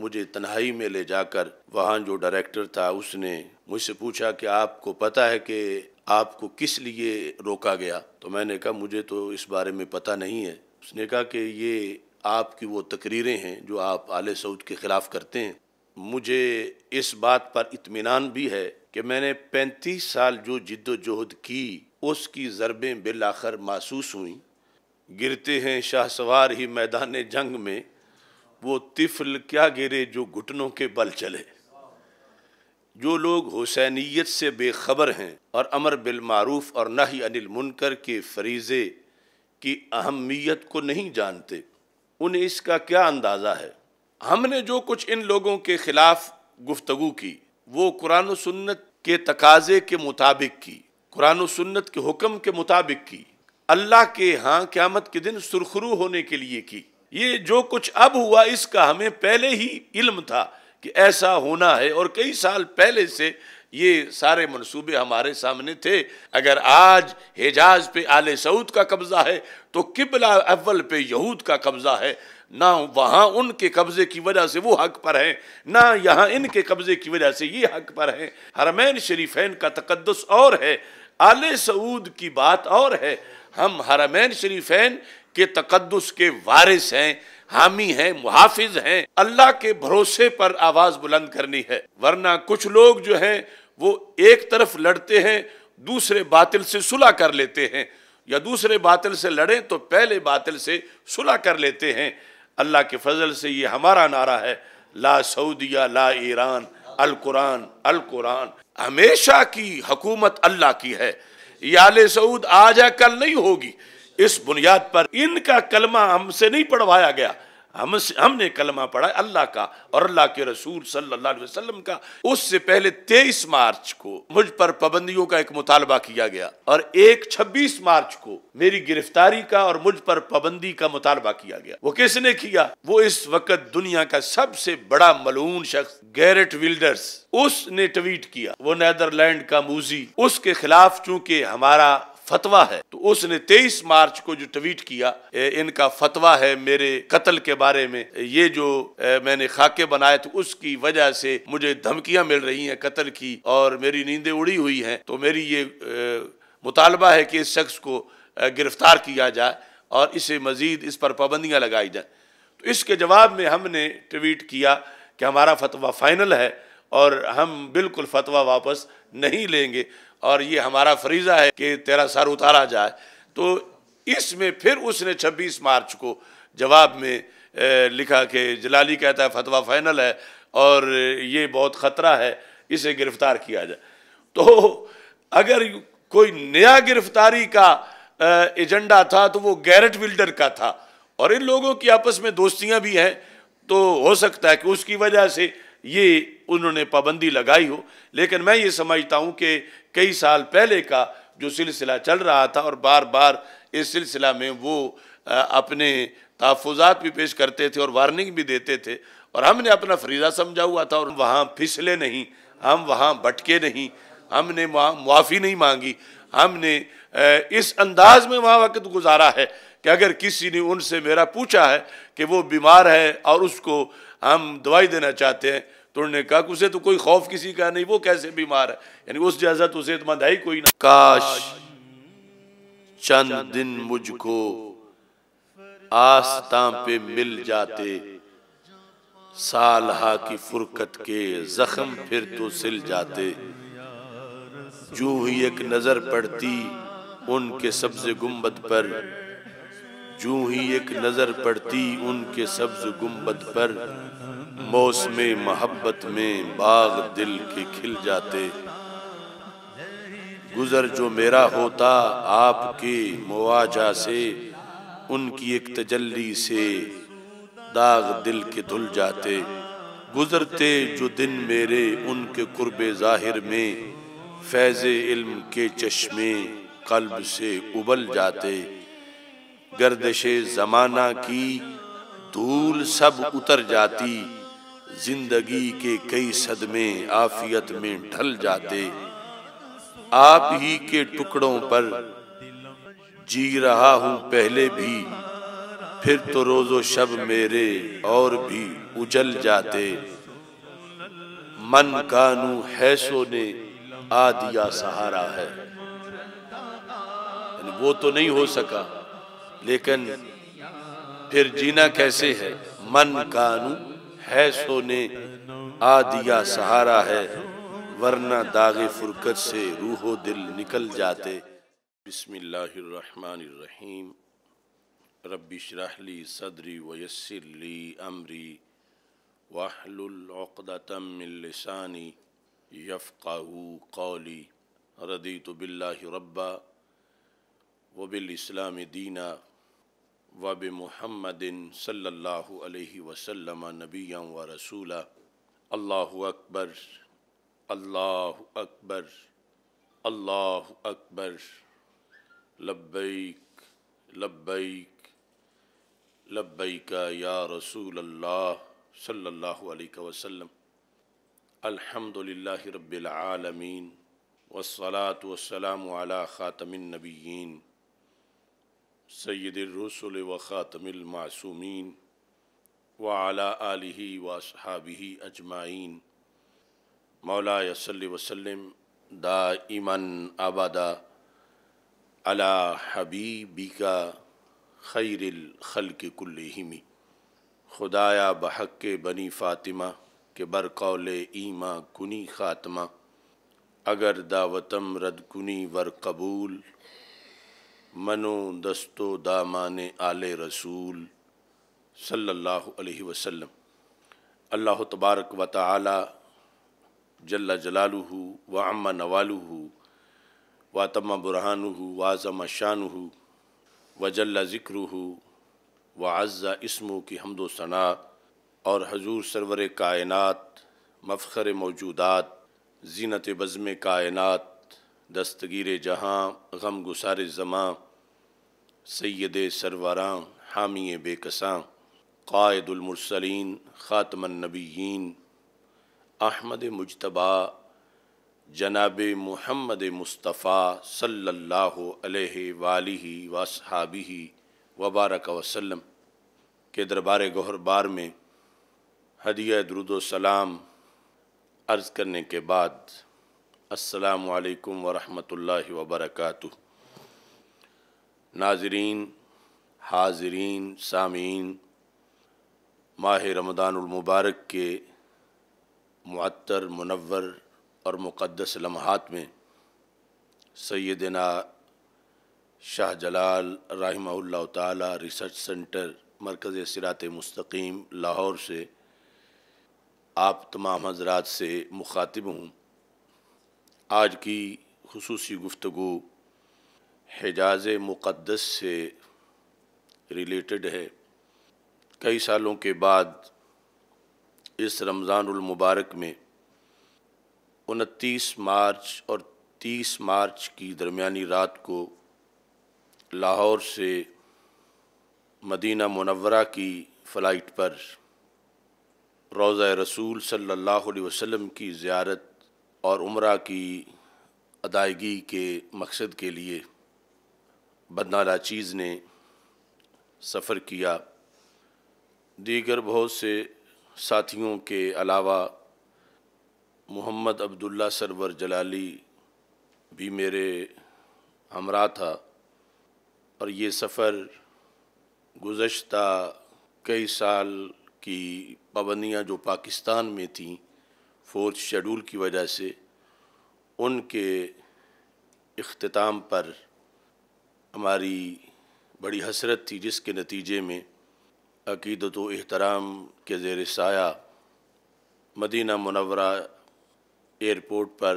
मुझे तन्हाई में ले जाकर वहाँ जो डायरेक्टर था उसने मुझसे पूछा कि आपको पता है कि आपको किस लिए रोका गया तो मैंने कहा मुझे तो इस बारे में पता नहीं है उसने कहा कि ये आपकी वो तकरीरें हैं जो आप आल सऊद के ख़िलाफ़ करते हैं मुझे इस बात पर इतमान भी है कि मैंने पैंतीस साल जो जिद्दोजहद की उसकी ज़रबें बिल आखिर महसूस हुई गिरते हैं शाह सवार ही मैदान जंग में वो तिफल क्या गिरे जो घुटनों के बल चले जो लोग हुसैनीत से बेखबर हैं और अमर बिलमारूफ और ही अनिल मुनकर के फरीज़े की अहमियत को नहीं जानते उन्हें इसका क्या अंदाज़ा है हमने जो कुछ इन लोगों के ख़िलाफ़ गुफ्तगु की वो कुरान सुन्नत के तकाजे के मुताबिक की कुरान सुन्नत के हुक्म के मुताबिक की अल्लाह के यहाँ क़्यामत के दिन सुरखरू होने के लिए की ये जो कुछ अब हुआ इसका हमें पहले ही इल्म था कि ऐसा होना है और कई साल पहले से ये सारे मनसूबे हमारे सामने थे अगर आज हिजाज पे आले सऊद का कब्ज़ा है तो किबला अव्वल पे यहूद का कब्ज़ा है ना वहाँ उनके कब्ज़े की वजह से वो हक पर हैं ना यहाँ इनके कब्ज़े की वजह से ये हक पर हैं हरमैन शरीफेन का तकदस और है आले सऊद की बात और है हम हरमैन शरीफेन के तकदस के वारिस हैं हामी हैं मुहाफिज हैं अल्लाह के भरोसे पर आवाज़ बुलंद करनी है वरना कुछ लोग जो हैं वो एक तरफ लड़ते हैं दूसरे बातिल से सुलह कर लेते हैं या दूसरे बातिल से लड़ें तो पहले बातिल से सुलह कर लेते हैं अल्लाह के फजल से ये हमारा नारा है ला सऊदिया ला ईरान अल कुरान अल कुरान हमेशा की हकूमत अल्लाह की है याले सऊद आज या कल नहीं होगी इस बुनियाद पर इनका कलमा हमसे नहीं पढ़वाया गया हम हमने कलमा पढ़ा अल्लाह का और अल्लाह के रसूल सल्लल्लाहु अलैहि वसल्लम का उससे पहले तेईस मार्च को मुझ पर पाबंदियों का एक मुतालबा किया गया और एक छब्बीस मार्च को मेरी गिरफ्तारी का और मुझ पर पाबंदी का मुतालबा किया गया वो किसने किया वो इस वक्त दुनिया का सबसे बड़ा मलून शख्स गैरेट विल्डर्स उसने ट्वीट किया वो नैदरलैंड का मूजी उसके खिलाफ चूंकि हमारा फतवा है तो उसने 23 मार्च को जो ट्वीट किया इनका फतवा है मेरे कत्ल के बारे में ये जो मैंने खाके बनाए थे तो उसकी वजह से मुझे धमकियां मिल रही हैं कत्ल की और मेरी नींदें उड़ी हुई हैं तो मेरी ये मुतालबा है कि इस शख्स को गिरफ्तार किया जाए और इसे मज़ीद इस पर पाबंदियाँ लगाई जाए तो इसके जवाब में हमने ट्वीट किया कि हमारा फतवा फाइनल है और हम बिल्कुल फतवा वापस नहीं लेंगे और ये हमारा फरीज़ा है कि तेरा सर उतारा जाए तो इसमें फिर उसने 26 मार्च को जवाब में लिखा कि जलाली कहता है फतवा फाइनल है और ये बहुत ख़तरा है इसे गिरफ़्तार किया जाए तो अगर कोई नया गिरफ्तारी का एजेंडा था तो वो गैरट विल्डर का था और इन लोगों की आपस में दोस्तियां भी हैं तो हो सकता है कि उसकी वजह से ये उन्होंने पाबंदी लगाई हो लेकिन मैं ये समझता हूँ कि कई साल पहले का जो सिलसिला चल रहा था और बार बार इस सिलसिला में वो अपने तहफात भी पेश करते थे और वार्निंग भी देते थे और हमने अपना फरीजा समझा हुआ था और वहाँ फिसले नहीं हम वहाँ भटके नहीं हमने मुआफ़ी नहीं मांगी हमने इस अंदाज में वहाँ वक्त गुजारा है कि अगर किसी ने उनसे मेरा पूछा है कि वो बीमार है और उसको हम दवाई देना चाहते हैं तो उन्होंने कहा उसे तो कोई खौफ किसी का नहीं वो कैसे बीमार है यानी उस जैसा तो उसे इतमंद कोई ना काश चंद दिन मुझको आस्था पे मिल जाते हा की फुरकत के जख्म फिर तो, तो सिल जाते जो ही एक नजर पड़ती उनके सब्ज गुम्बद पर जो ही एक नजर पड़ती उनके सब्ज गुम्बद पर मौसम मोहब्बत में बाग दिल के खिल जाते गुज़र जो मेरा होता आपके मुआजा से उनकी एक तजल्ली से दाग दिल के धुल जाते गुज़रते जो दिन मेरे उनके कुर्ब ज़ाहिर में फैज़ इल्म के चश्मे कल्ब से उबल जाते गर्दश ज़माना की धूल सब उतर जाती जिंदगी के कई सदमे आफियत में ढल जाते आप ही के टुकड़ों पर जी रहा हूं पहले भी फिर तो रोजो शब मेरे और भी उजल जाते मन कानू हैसो ने आ दिया सहारा है वो तो नहीं हो सका लेकिन फिर जीना कैसे है मन कानू है सोने आ दिया सहारा है वरना दागे फुरकत से रूहो दिल निकल जाते बिसमीम रबिशराहली सदरी वयसरली अमरी वाहलतमिलसानी यफ़ाऊ कौली रदी तो बिल्ला रब्बा इस्लाम दीना वब महमदिन सल्ह वसलम नबिया व रसूल अल्लाह अकबर अल्लाह अकबर अल्लाह अकबर लब्बैक लब्बैक लब्बैक या रसूल अल्लाह सल्लल्लाहु अलैहि वसल्लम अल्हम्दुलिल्लाहि रब्बिल आलमीन वस्सलातु वस्सलामु अला ख़ातमिन नबिय्यीन सैदरसल व ख़ातमिलमासूमीन व आला आलि वसहाबी अजमाइन मौला सल वसलम दा इमन आबादा अला हबीबी का खैरल खल के कुल्लमी खुदाया बहक बनी फ़ातिमा के बरकौल ईमा कुनी ख़ात्मा अगर दावतम रद कुनी वर कबूल मनो दस्तो दामान आल रसूल सल्लल्लाहु अलैहि वसल्लम अल्लाह तबारक व ताली जल्ला जलालू व अम्मा नवालू वातम बुरहान वाज़म शान व जल्ला ज़िक्र व अज़ा इसमो की हमदोसना सना और हजूर सरवर कायनत मफ़र मौजूदात जीनत बज़म कायनत दस्तगीर जहाँ गम गुसार जमां सैद सरवरां हामी बेकसां कायदुलमरसलिन ख़ातमनबीन अहमद मुजतबा जनाब महमद मुस्तफ़ा सल्लल्लाहु अलैहि वालही वसहाबी वबारक वसलम के दरबार गहरबार में हदिया दरुदोसलाम अर्ज़ करने के बाद असलकम वरहमल वबरक नाजरीन हाजरीन सामीन माह रमदानमबारक के मअतर मुनवर और मुक़दस लम्हात में सैदना शाह जलाल राहिमल्ला ताली रिसर्च सेंटर मरकज़ सिरात मुस्तकीम लाहौर से आप तमाम हजरात से मुखातिब हूँ आज की खसूस गुफ्तु हिजाज मुक़दस से रिलेटेड है कई सालों के बाद इस रमज़ानमबारक में उनतीस मार्च और तीस मार्च की दरमियानी रात को लाहौर से मदीना मुनवरा की फ़्लाइट पर रोज़ रसूल सल्लल्लाहु अलैहि वसल्लम की ज़्यारत और उम्र की अदायगी के मकसद के लिए बदनाला चीज़ ने सफ़र किया दीगर बहुत से साथियों के अलावा मोहम्मद अब्दुल्ला सरवर जलाली भी मेरे हमरा था और ये सफ़र गुज्त कई साल की पाबंदियाँ जो पाकिस्तान में थीं फोर्थ शेड्यूल की वजह से उनके अख्ताम पर हमारी बड़ी हसरत थी जिसके नतीजे में अकीदत व के जेर साया मदीना मुनवरा एयरपोर्ट पर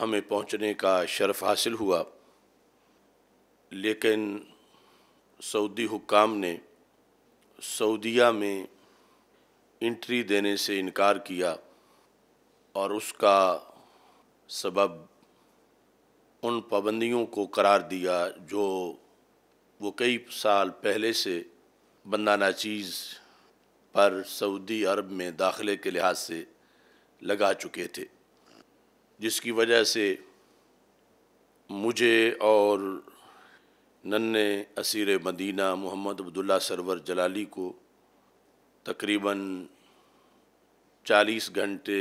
हमें पहुंचने का शर्फ हासिल हुआ लेकिन सऊदी हुकाम ने सऊदिया में इंट्री देने से इनकार किया और उसका सबब उन पाबंदियों को करार दिया जो वो कई साल पहले से बंदाना चीज़ पर सऊदी अरब में दाखिले के लिहाज से लगा चुके थे जिसकी वजह से मुझे और नन्हे असीर मदीना मोहम्मद अब्दुल्ला सरवर जलाली को तकरीबन 40 घंटे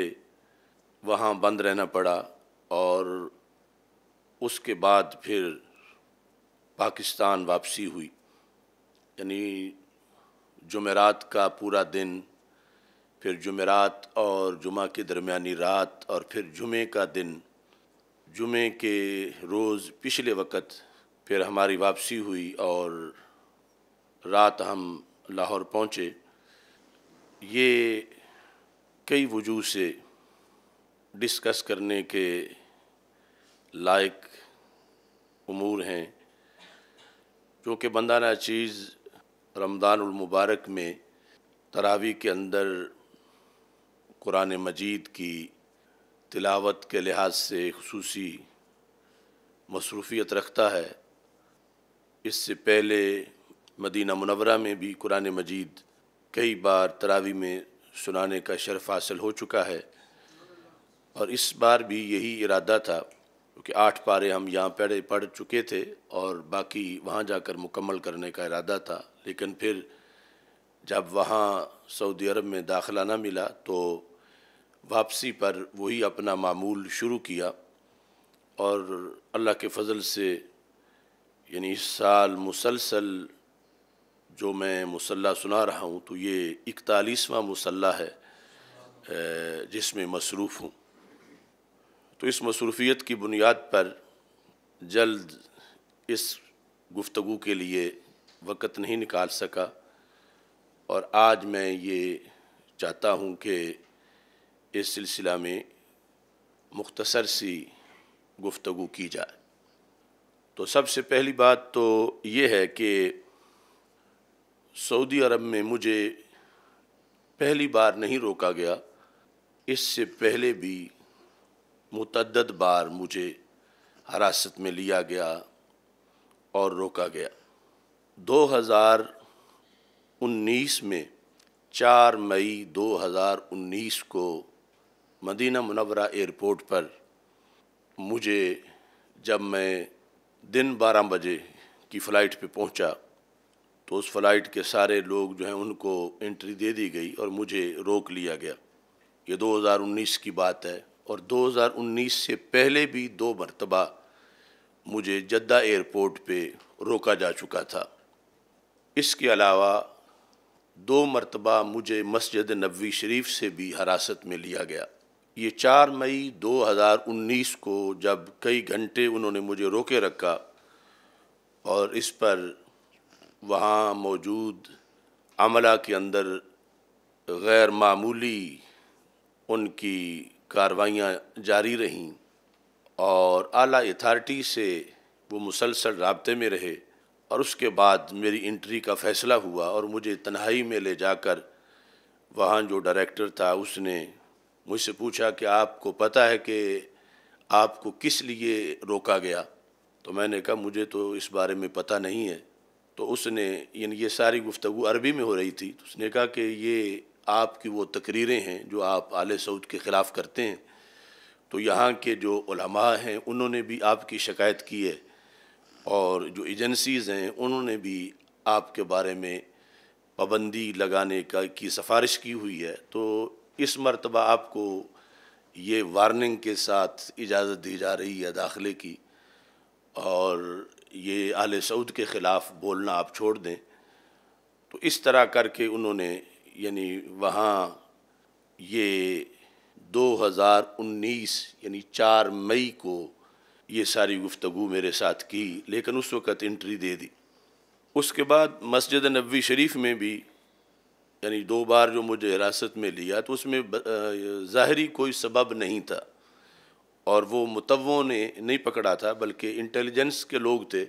वहाँ बंद रहना पड़ा और उसके बाद फिर पाकिस्तान वापसी हुई यानी जुमेरात का पूरा दिन फिर जुमेरात और जुमा के दरमियानी रात और फिर जुमे का दिन जुमे के रोज़ पिछले वक्त फिर हमारी वापसी हुई और रात हम लाहौर पहुँचे ये कई वजूह से डिस्कस करने के लायक उमूर हैं क्योंकि बंदाना चीज़ मुबारक में तरावी के अंदर कुरान मजीद की तिलावत के लिहाज से खसूस मसरूफ़ीत रखता है इससे पहले मदीना मुनवरा में भी कुरान मजीद कई बार तरावी में सुनाने का शर्फ हासिल हो चुका है और इस बार भी यही इरादा था क्योंकि आठ पारे हम यहाँ पढ़े पढ़ चुके थे और बाकी वहाँ जाकर मुकम्मल करने का इरादा था लेकिन फिर जब वहाँ सऊदी अरब में दाखिला ना मिला तो वापसी पर वही अपना मामूल शुरू किया और अल्लाह के फजल से यानी इस साल मुसलसल जो मैं मुसल्ला सुना रहा हूँ तो ये इकतालीसवां मुसल्ला है जिसमें मसरूफ़ हूँ तो इस मसरूफियत की बुनियाद पर जल्द इस गुफ्तु के लिए वक़्त नहीं निकाल सका और आज मैं ये चाहता हूँ कि इस सिलसिला में मुख्तसर सी गुफ्तु की जाए तो सबसे पहली बात तो ये है कि सऊदी अरब में मुझे पहली बार नहीं रोका गया इससे पहले भी मुतद बार मुझे हरासत में लिया गया और रोका गया 2019 में 4 मई 2019 को मदीना मुनवरा एयरपोर्ट पर मुझे जब मैं दिन 12 बजे की फ़्लाइट पे पहुंचा तो उस फ्लाइट के सारे लोग जो हैं उनको एंट्री दे दी गई और मुझे रोक लिया गया ये 2019 की बात है और 2019 से पहले भी दो मरतबा मुझे जद्दा एयरपोर्ट पे रोका जा चुका था इसके अलावा दो मरतबा मुझे मस्जिद नबी शरीफ से भी हरासत में लिया गया ये 4 मई 2019 को जब कई घंटे उन्होंने मुझे रोके रखा और इस पर वहाँ मौजूद अमला के अंदर गैर मामूली उनकी कार्रवाइयाँ जारी रहीं और आला अथार्टी से वो मुसलसल रबते में रहे और उसके बाद मेरी इंट्री का फ़ैसला हुआ और मुझे तन्हाई में ले जाकर वहाँ जो डायरेक्टर था उसने मुझसे पूछा कि आपको पता है कि आपको किस लिए रोका गया तो मैंने कहा मुझे तो इस बारे में पता नहीं है तो उसने यानी ये सारी गुफ्तु अरबी में हो रही थी तो उसने कहा कि ये आपकी वो तकरीरें हैं जो आप आल सऊद के ख़िलाफ़ करते हैं तो यहाँ के जो उलमा हैं उन्होंने भी आपकी शिकायत की है और जो एजेंसीज़ हैं उन्होंने भी आपके बारे में पाबंदी लगाने का की सिफारिश की हुई है तो इस मरतबा आपको ये वार्निंग के साथ इजाज़त दी जा रही है दाखिले की और ये आल सऊद के ख़िलाफ़ बोलना आप छोड़ दें तो इस तरह करके उन्होंने यानी वहाँ ये 2019 यानी 4 मई को ये सारी गुफ्तु मेरे साथ की लेकिन उस वक़्त इंट्री दे दी उसके बाद मस्जिद नबी शरीफ में भी यानी दो बार जो मुझे हिरासत में लिया तो उसमें ज़ाहरी कोई सबब नहीं था और वो मुतवों ने नहीं पकड़ा था बल्कि इंटेलिजेंस के लोग थे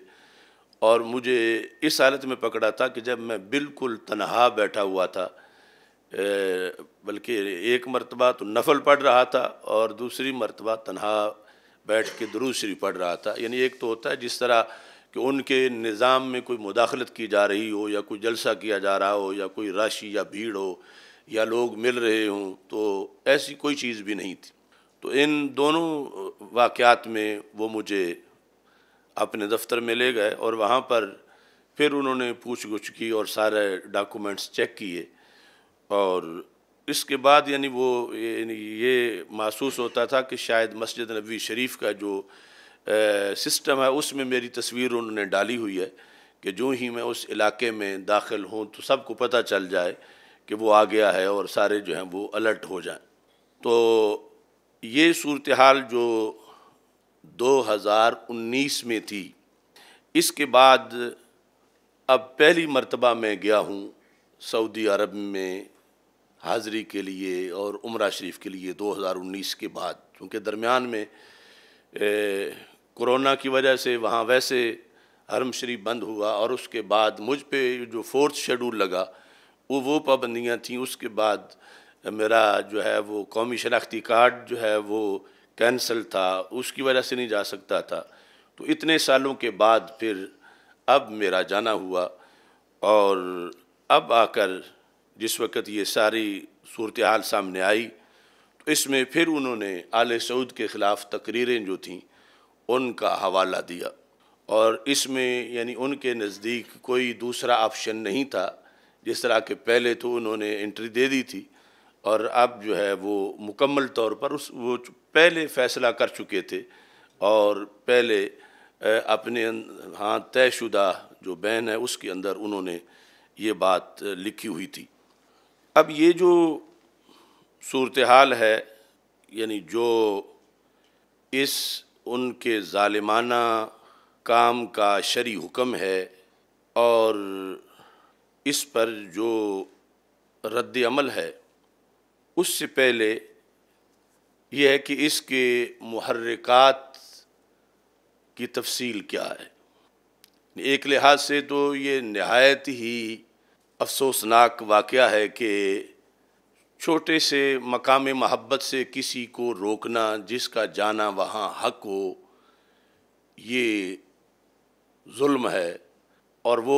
और मुझे इस हालत में पकड़ा था कि जब मैं बिल्कुल तनहा बैठा हुआ था बल्कि एक मरतबा तो नफल पढ़ रहा था और दूसरी मरतबा तनहा बैठ के दुरूशरी पढ़ रहा था यानी एक तो होता है जिस तरह कि उनके निज़ाम में कोई मुदाखलत की जा रही हो या कोई जलसा किया जा रहा हो या कोई राशि या भीड़ हो या लोग मिल रहे हों तो ऐसी कोई चीज़ भी नहीं थी तो इन दोनों वाक़ात में वो मुझे अपने दफ्तर में ले गए और वहाँ पर फिर उन्होंने पूछ गुछ की और सारे डॉक्यूमेंट्स चेक किए और इसके बाद यानी वो यानी ये महसूस होता था कि शायद मस्जिद नबी शरीफ का जो आ, सिस्टम है उसमें मेरी तस्वीर उन्होंने डाली हुई है कि जो ही मैं उस इलाके में दाखिल हूँ तो सबको पता चल जाए कि वो आ गया है और सारे जो हैं वो अलर्ट हो जाएं तो ये सूरत हाल जो 2019 में थी इसके बाद अब पहली मर्तबा मैं गया हूँ सऊदी अरब में हाज़री के लिए और उम्र शरीफ के लिए 2019 के बाद चूँकि दरमियान में कोरोना की वजह से वहाँ वैसे हरम शरीफ बंद हुआ और उसके बाद मुझ पर जो फोर्थ शेड्यूल लगा वो वो पाबंदियाँ थीं उसके बाद मेरा जो है वो कौमी शनाख्ती कार्ड जो है वो कैंसिल था उसकी वजह से नहीं जा सकता था तो इतने सालों के बाद फिर अब मेरा जाना हुआ और अब आकर जिस वक्त ये सारी सूरत हाल सामने आई तो इसमें फिर उन्होंने आल सऊद के ख़िलाफ़ तकरीरें जो थीं उनका हवाला दिया और इसमें यानी उनके नज़दीक कोई दूसरा ऑप्शन नहीं था जिस तरह के पहले तो उन्होंने एंट्री दे दी थी और अब जो है वो मुकम्मल तौर पर उस वो पहले फ़ैसला कर चुके थे और पहले अपने अं, हाँ तयशुदा जो बहन है उसके अंदर उन्होंने ये बात लिखी हुई थी अब ये जो सूरत हाल है यानी जो इस उनके ालिमाना काम का शरी हुक्म है और इस पर जो रद्द अमल है उससे पहले यह है कि इसके महरक़ात की तफसील क्या है एक लिहाज से तो ये नहायत ही अफसोसनाक वाक़ है कि छोटे से मकाम महब्बत से किसी को रोकना जिसका जाना वहाँ हक हो ये जुल्म है और वो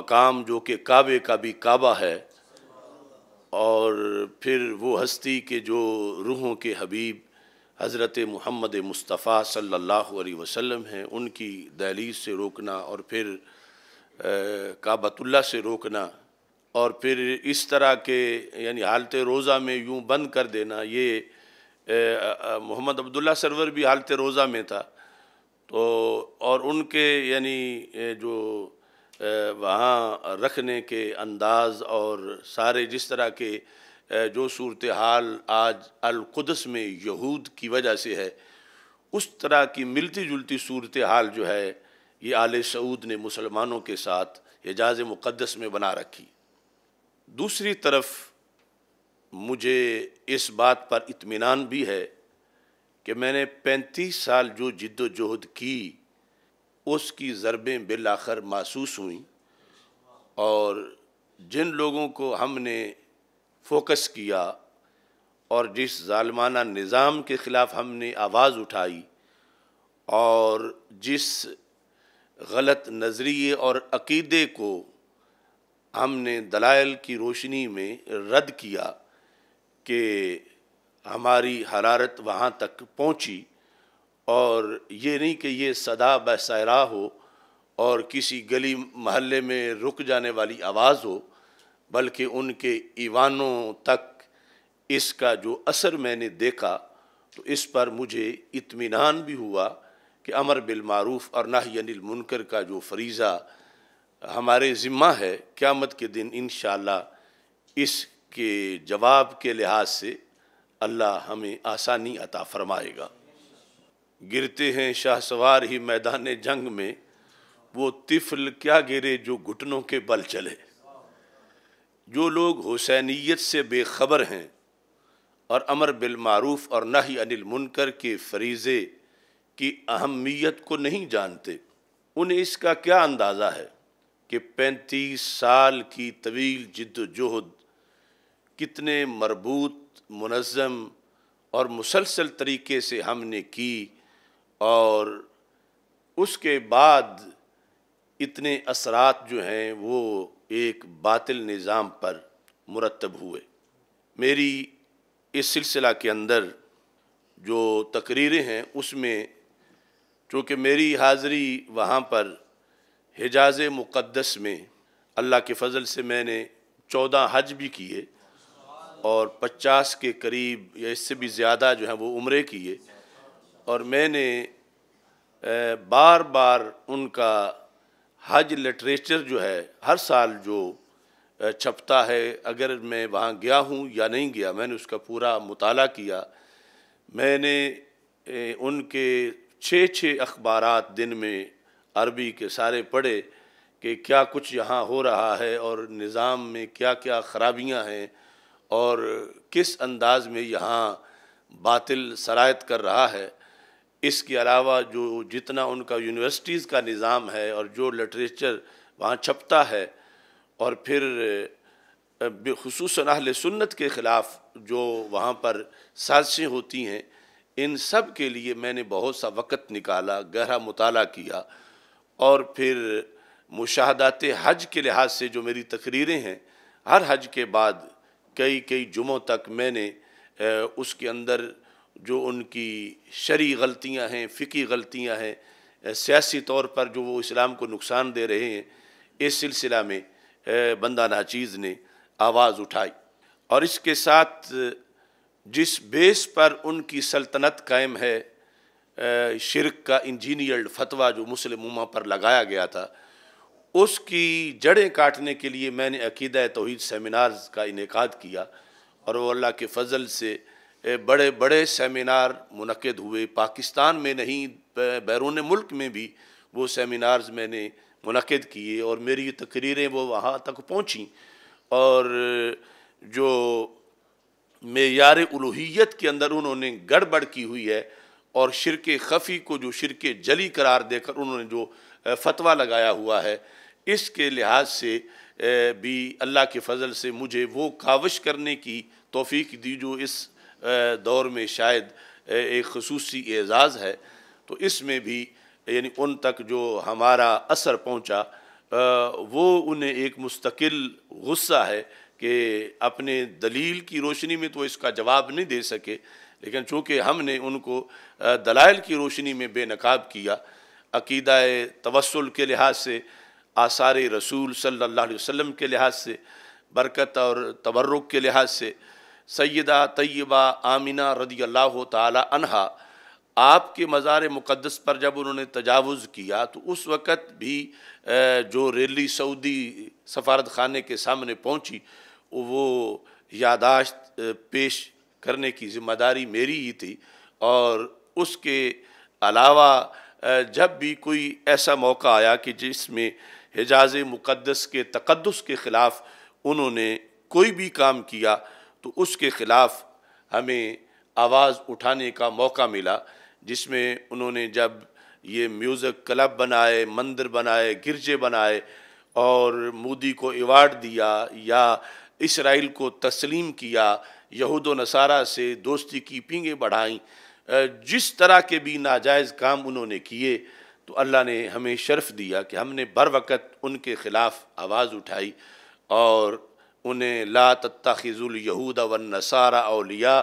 मकाम जो कि काबे का भी काबा है और फिर वो हस्ती के जो रूहों के हबीब हज़रत महमद मुस्तफ़ा सल्ला वसलम हैं उनकी दहलीज से रोकना और फिर काबतुल्ला से रोकना और फिर इस तरह के यानी हालत रोज़ा में यूँ बंद कर देना ये मोहम्मद अब्दुल्ला सरवर भी हालत रोज़ा में था तो और उनके यानी जो वहाँ रखने के अंदाज और सारे जिस तरह के जो सूरत हाल आज अलकुदस में यहूद की वजह से है उस तरह की मिलती जुलती सूरत हाल जो है ये आल सऊद ने मुसलमानों के साथ एजाज मुक़दस में बना रखी दूसरी तरफ मुझे इस बात पर इत्मीनान भी है कि मैंने पैंतीस साल जो जिद्दोजहद की उसकी ज़रबें बिलाखर महसूस हुई और जिन लोगों को हमने फोकस किया और जिस ालमाना निज़ाम के ख़िलाफ़ हमने आवाज़ उठाई और जिस गलत नज़रिए और अकीदे को हमने दलाइल की रोशनी में रद्द किया कि हमारी हरारत वहाँ तक पहुँची और ये नहीं कि ये सदा बसरा हो और किसी गली महल्ले में रुक जाने वाली आवाज़ हो बल्कि उनके ईवानों तक इसका जो असर मैंने देखा तो इस पर मुझे इत्मीनान भी हुआ कि अमर बिलमूफ़ और नाहयनिल मुनकर का जो फरीज़ा हमारे ज़िम्मा है क़्यामत के दिन इन इसके जवाब के लिहाज से अल्लाह हमें आसानी अता फरमाएगा गिरते हैं शाह सवार ही मैदान जंग में वो तिफल क्या गिरे जो घुटनों के बल चले जो लोग हुसैनीत से बेखबर हैं और अमर बिलमूफ़ और ही अनिल मुनकर के फरीज़े की अहमियत को नहीं जानते उन्हें इसका क्या अंदाज़ा है कि पैंतीस साल की तवील जद्दोजहद कितने मरबूत मनज़म और मुसलसल तरीके से हमने की और उसके बाद इतने असरात जो हैं वो एक बातिल निज़ाम पर मुरतब हुए मेरी इस सिलसिला के अंदर जो तकरीरें हैं उसमें चूँकि मेरी हाज़री वहाँ पर हिजाज मुक़दस में अल्लाह के फ़ज़ल से मैंने चौदह हज भी किए और पचास के करीब या इससे भी ज़्यादा जो है वो उम्रे किए और मैंने बार बार उनका हज लिटरेचर जो है हर साल जो छपता है अगर मैं वहाँ गया हूँ या नहीं गया मैंने उसका पूरा मुताल किया मैंने उनके छः छः अखबार दिन में अरबी के सारे पढ़े कि क्या कुछ यहाँ हो रहा है और निज़ाम में क्या क्या ख़राबियाँ हैं और किस अंदाज़ में यहाँ बातिल शरात कर रहा है इसके अलावा जो जितना उनका यूनिवर्सिटीज़ का निज़ाम है और जो लिटरेचर वहाँ छपता है और फिर बेखसूस अहल सुन्नत के ख़िलाफ़ जो वहाँ पर साजिशें होती हैं इन सब के लिए मैंने बहुत सा वक़्त निकाला गहरा मुताला किया और फिर मुशाहदात हज के लिहाज से जो मेरी तकरीरें हैं हर हज के बाद कई कई जुमों तक मैंने उसके अंदर जो उनकी शरी गलतियां हैं फ़िकी गलतियां हैं सियासी तौर पर जो वो इस्लाम को नुकसान दे रहे हैं इस सिलसिला में बंदा नाचीज़ ने आवाज़ उठाई और इसके साथ जिस बेस पर उनकी सल्तनत कायम है शिरक का इंजीनियर्ड फतवा जो मुस्लिम उमा पर लगाया गया था उसकी जड़ें काटने के लिए मैंने अकीद तोहद सेमिनार का इनका किया और वो अल्लाह के फजल से बड़े बड़े सेमिनार मनद हुए पाकिस्तान में नहीं बैरून मुल्क में भी वो सेमिनार्स मैंने मनद किए और मेरी तकरीरें वो वहाँ तक पहुँची और जो मैार के अंदर उन्होंने गड़बड़ की हुई है और शिरक खफ़ी को जो शिरक जली करार देकर उन्होंने जो फतवा लगाया हुआ है इसके लिहाज से भी अल्लाह के फजल से मुझे वो काविश करने की तोफ़ी दी जो इस दौर में शायद एक खसूस एज़ाज़ है तो इसमें भी यानी उन तक जो हमारा असर पहुँचा वो उन्हें एक मुस्तकिल गुस्सा है कि अपने दलील की रोशनी में तो इसका जवाब नहीं दे सके लेकिन चूँकि हमने उनको दलाइल की रोशनी में बेनकाब किया अकीदा तवसल के लिहाज से आसार रसूल सल्ला वसम के लिहाज से बरकत और तबर्रुक के लिहाज से सैदा तय्यबा आमिना रदी अल्लाह तहा आपके मज़ार मुक़दस पर जब उन्होंने तजावज़ किया तो उस वक़्त भी जो रैली सऊदी सफारत खाने के सामने पहुँची वो यादाश्त पेश करने की जिम्मेदारी मेरी ही थी और उसके अलावा जब भी कोई ऐसा मौका आया कि जिसमें हिजाज मुक़दस के तकदस के ख़िलाफ़ उन्होंने कोई भी काम किया तो उसके ख़िलाफ़ हमें आवाज़ उठाने का मौका मिला जिसमें उन्होंने जब ये म्यूज़िक क्लब बनाए मंदिर बनाए गिरजे बनाए और मोदी को अवार्ड दिया या इसराइल को तस्लीम किया यहूद नसारा से दोस्ती की पींगे बढ़ाई जिस तरह के भी नाजायज़ काम उन्होंने किए तो अल्लाह ने हमें शर्फ दिया कि हमने बर वक़्त उनके ख़िलाफ़ आवाज़ उठाई और उन्हें ला तत्ताखिजुल यहूद व नसारा अलिया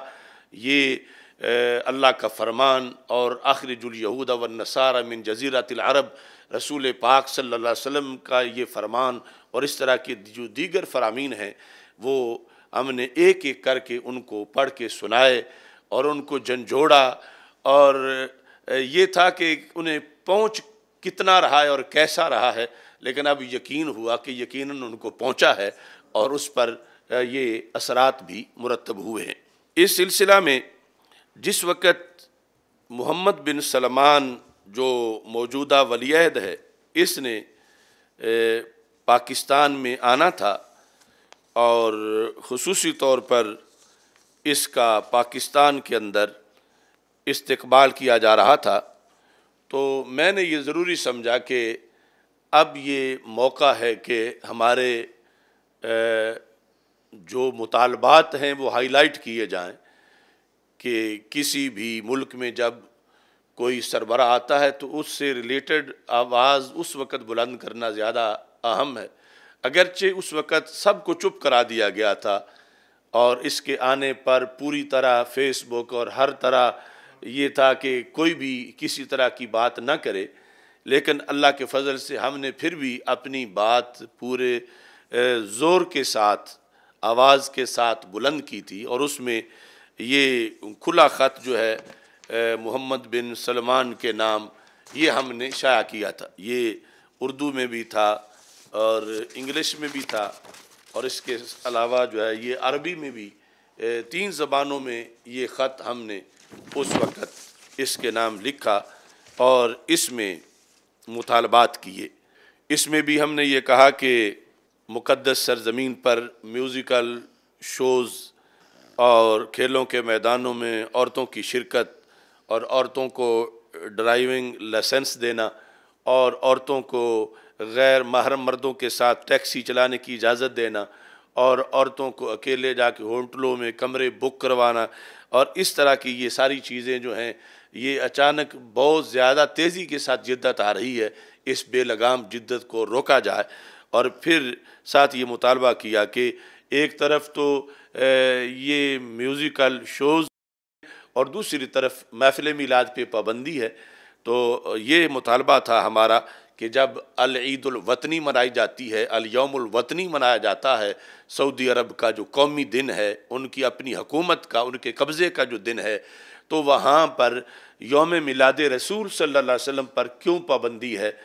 ये अल्लाह का फरमान और आखिरजुल यहूदा व नसारा मिन जजीरतिल अरब रसूल पाक सल्लल्लाहु अलैहि वसल्लम का ये फरमान और इस तरह के जो दीगर फरामीन हैं वो हमने एक एक करके उनको पढ़ के सुनाए और उनको जनजोड़ा और ये था कि उन्हें पहुंच कितना रहा है और कैसा रहा है लेकिन अब यकीन हुआ कि यकीन उनको पहुंचा है और उस पर ये असरात भी मुरतब हुए हैं इस सिलसिला में जिस वक़्त मोहम्मद बिन सलमान जो मौजूदा वलीद है इसने पाकिस्तान में आना था और खसूसी तौर पर इसका पाकिस्तान के अंदर इस्तबाल किया जा रहा था तो मैंने ये ज़रूरी समझा कि अब ये मौका है कि हमारे जो मुतालबात हैं वो हाईलाइट किए जाएं कि किसी भी मुल्क में जब कोई सरबरा आता है तो उससे रिलेटेड आवाज़ उस वक़्त बुलंद करना ज़्यादा अहम है अगरचे उस वक़्त सब को चुप करा दिया गया था और इसके आने पर पूरी तरह फेसबुक और हर तरह ये था कि कोई भी किसी तरह की बात ना करे लेकिन अल्लाह के फजल से हमने फिर भी अपनी बात पूरे ज़ोर के साथ आवाज़ के साथ बुलंद की थी और उसमें ये खुला ख़त जो है मोहम्मद बिन सलमान के नाम ये हमने शाया किया था ये उर्दू में भी था और इंग्लिश में भी था और इसके अलावा जो है ये अरबी में भी तीन ज़बानों में ये ख़त हमने उस वक़्त इसके नाम लिखा और इसमें मुतालबात किए इसमें भी हमने ये कहा कि मुक़दस सरजमीन पर म्यूज़िकल शोज़ और खेलों के मैदानों में औरतों की शिरकत और औरतों को ड्राइविंग लाइसेंस देना और औरतों को गैर महरम मर्दों के साथ टैक्सी चलाने की इजाज़त देना और औरतों को अकेले जाके होटलों में कमरे बुक करवाना और इस तरह की ये सारी चीज़ें जो हैं ये अचानक बहुत ज़्यादा तेज़ी के साथ जिद्दत आ रही है इस बेलगाम जिद्दत को रोका जाए और फिर साथ ये मुतालबा किया कि एक तरफ तो ये म्यूज़िकल शोज़ और दूसरी तरफ महफिल मिलाद पे पाबंदी है तो ये मुतालबा था हमारा कि जब अल ईदुलवतनी मनाई जाती है अलयमवतनी मनाया जाता है सऊदी अरब का जो कौमी दिन है उनकी अपनी हकूमत का उनके कब्ज़े का जो दिन है तो वहाँ पर योम मिलाद रसूल सल्ला वम पर क्यों पाबंदी है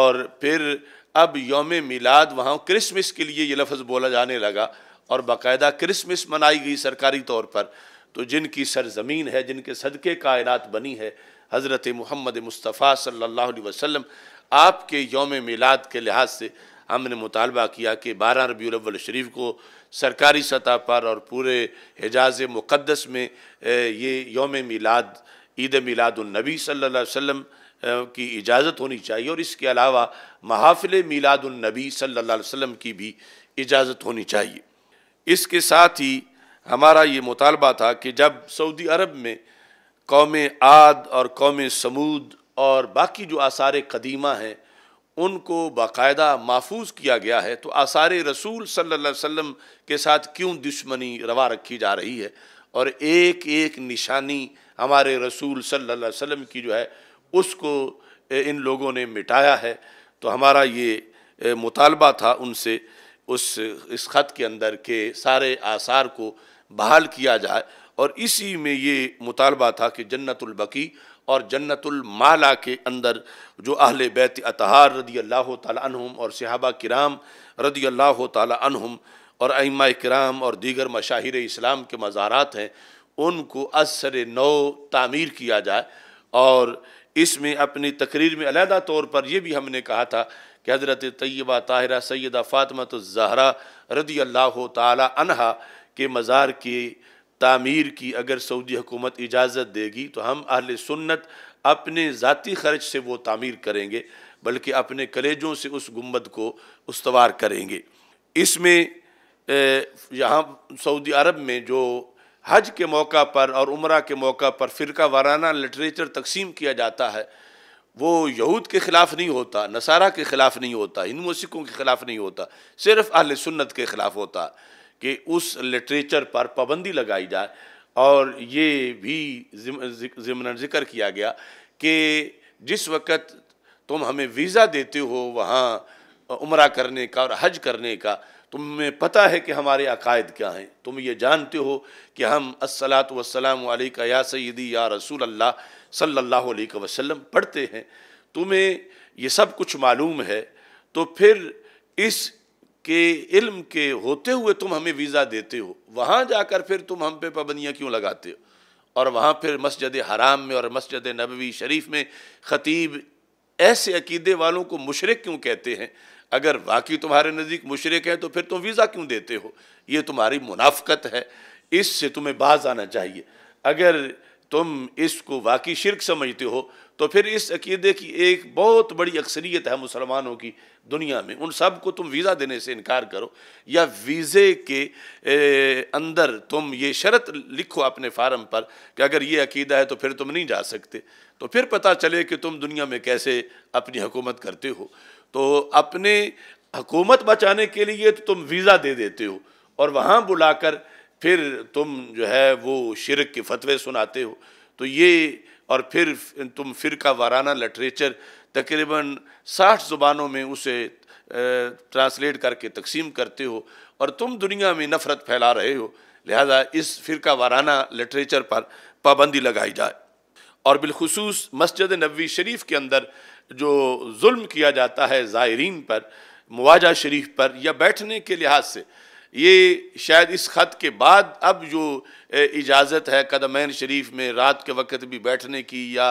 और फिर अब योम मिलाद वहाँ क्रिसमस के लिए ये लफ्ज़ बोला जाने लगा और बाकायदा क्रिसमस मनाई गई सरकारी तौर पर तो जिनकी सरजमीन है जिनके सदक़े कायनत बनी है हज़रत महमद मुस्तफ़ा सल्ला वसम आपके योम मिलाद के लिहाज से हमने मुतालबा किया कि बारह रबी अव्वल शरीफ को सरकारी सतह पर और पूरे हजाज मुक़दस में ये योम मिलाद ईद मिलादुलनबी सल्ला वम की इजाज़त होनी चाहिए और इसके अलावा महाफिल मिलादुलनबी सल्ला वम की भी इजाज़त होनी चाहिए इसके साथ ही हमारा ये मुतालबा था कि जब सऊदी अरब में कौम आद और कौम समूद और बाकी जो आसार कदीमा हैं उनको बाकायदा महफूज किया गया है तो आसार रसूल सल्ला वम के साथ क्यों दुश्मनी रवा रखी जा रही है और एक एक निशानी हमारे रसूल सल्ला वम की जो है उसको इन लोगों ने मिटाया है तो हमारा ये मुतालबा था उनसे उस इस ख़त के अंदर के सारे आसार को बहाल किया जाए और इसी में ये मुतालबा था कि जन्नतलबकी और जन्नतुल माला के अंदर जो अहल बैत अतहार रदी अल्लाह तुम और सिहबा कराम रदी अल्लाह तुम और अमा कराम और दीगर मशाहिर इस्लाम के मज़ारात हैं उनको असर नौ तामीर किया जाए और इसमें अपनी तकरीर में अलहदा तौर पर यह भी हमने कहा था कि हज़रत तय्यबा ताहरा सैदा फ़ातमत ज़हरा रदी अल्लाह तहा के मज़ार की तामीर की अगर सऊदी हुकूमत इजाज़त देगी तो हम अहल सुन्नत अपने ज़ाती खर्च से वो तामीर करेंगे बल्कि अपने कलेजों से उस गुम्बद को उसवार करेंगे इसमें यहाँ सऊदी अरब में जो हज के मौका पर और उम्र के मौका पर फ़िरका वाराना लिटरेचर तकसीम किया जाता है वो यहूद के ख़िलाफ़ नहीं होता नसारा के ख़िलाफ़ नहीं होता हिंदुओं सिखों के ख़िलाफ़ नहीं होता सिर्फ़ अहल सुन्नत के ख़िलाफ़ होता कि उस लिटरेचर पर पाबंदी लगाई जाए और ये भी जिमन जिक्र किया गया कि जिस वक़्त तुम हमें वीज़ा देते हो वहाँ उम्र करने का और हज करने का तुम्हें पता है कि हमारे अकायद क्या हैं तुम ये जानते हो कि हम असलात वसलाम का या सैदी या रसूल अल्लाह सल्ला वसम पढ़ते हैं तुम्हें ये सब कुछ मालूम है तो फिर इस के इल्म के होते हुए तुम हमें वीज़ा देते हो वहाँ जाकर फिर तुम हम पे पाबंदियाँ क्यों लगाते हो और वहाँ फिर मस्जिद हराम में और मस्जिद नबवी शरीफ में ख़तीब ऐसे अकीदे वालों को मुशरक क्यों कहते हैं अगर वाकई तुम्हारे नज़दीक मुशरक है तो फिर तुम वीज़ा क्यों देते हो ये तुम्हारी मुनाफ्त है इससे तुम्हें बाज आना चाहिए अगर तुम इसको वाकई शिरक समझते हो तो फिर इस अकीदे की एक बहुत बड़ी अक्सरियत है मुसलमानों की दुनिया में उन सब को तुम वीज़ा देने से इनकार करो या वीज़े के ए, अंदर तुम ये शर्त लिखो अपने फार्म पर कि अगर ये अकीदा है तो फिर तुम नहीं जा सकते तो फिर पता चले कि तुम दुनिया में कैसे अपनी हुकूमत करते हो तो अपने हकूमत बचाने के लिए तो तुम वीज़ा दे देते हो और वहाँ बुलाकर फिर तुम जो है वो शिरक के फतवे सुनाते हो तो ये और फिर तुम फिर का वाराना लिटरेचर तकरीबन साठ ज़ुबानों में उसे ट्रांसलेट करके तकसीम करते हो और तुम दुनिया में नफ़रत फैला रहे हो लिहाजा इस फिर वाराना लिटरेचर पर पाबंदी लगाई जाए और बिलखसूस मस्जिद नबी शरीफ के अंदर जो जुल्म किया जाता है ज़ायरीन पर मुआजा शरीफ पर या बैठने के लिहाज से ये शायद इस ख़त के बाद अब जो इजाज़त है कदमैन शरीफ में रात के वक्त भी बैठने की या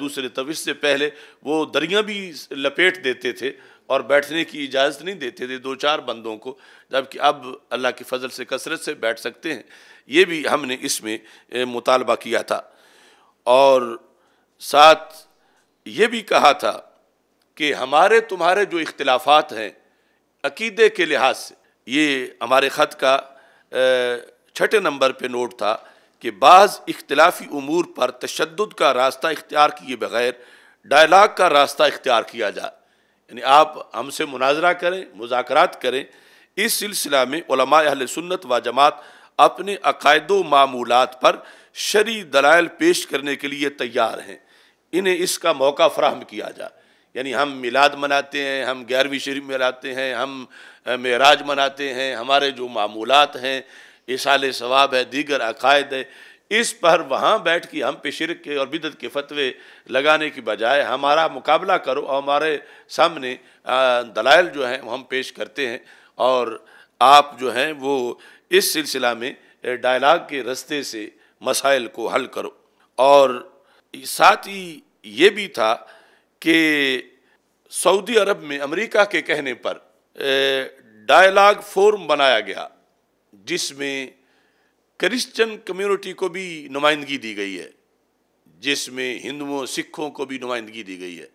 दूसरे तब से पहले वो दरियाँ भी लपेट देते थे और बैठने की इजाज़त नहीं देते थे दो चार बंदों को जबकि अब अल्लाह की फजल से कसरत से बैठ सकते हैं ये भी हमने इसमें मुतालबा किया था और साथ ये भी कहा था कि हमारे तुम्हारे जो इख्तलाफात हैं अकीदे के लिहाज से ये हमारे ख़त का छठे नंबर पर नोट था कि बाज़ इख्तलाफी अमूर पर तशद का रास्ता इख्तियार किए बग़ैर डायलाग का रास्ता इख्तियार किया जाए यानी आप हमसे मुनाजरा करें मुजात करें इस सिलसिला में अहल सुन्नत व जमात अपने अकायद मामूलत पर शरी दलाइल पेश करने के लिए तैयार हैं इन्हें इसका मौका फ्राहम किया जाए यानी हम मिलाद मनाते हैं हम ग्यारहवीं शरीफ मनाते हैं हम मराज मनाते हैं हमारे जो मामूलत हैं इसाल सवाब है दीगर अकायद है इस पर वहाँ बैठ के हम पे शिरक के और बिदत के फतवे लगाने की बजाय हमारा मुकाबला करो और हमारे सामने दलाइल जो हैं हम पेश करते हैं और आप जो हैं वो इस सिलसिला में डायलाग के रस्ते से मसाइल को हल करो और साथ ही ये भी था कि सऊदी अरब में अमेरिका के कहने पर डायलाग फोरम बनाया गया जिसमें क्रिश्चियन कम्युनिटी को भी नुमाइंदगी दी गई है जिसमें हिंदुओं सिखों को भी नुमाइंदगी दी गई है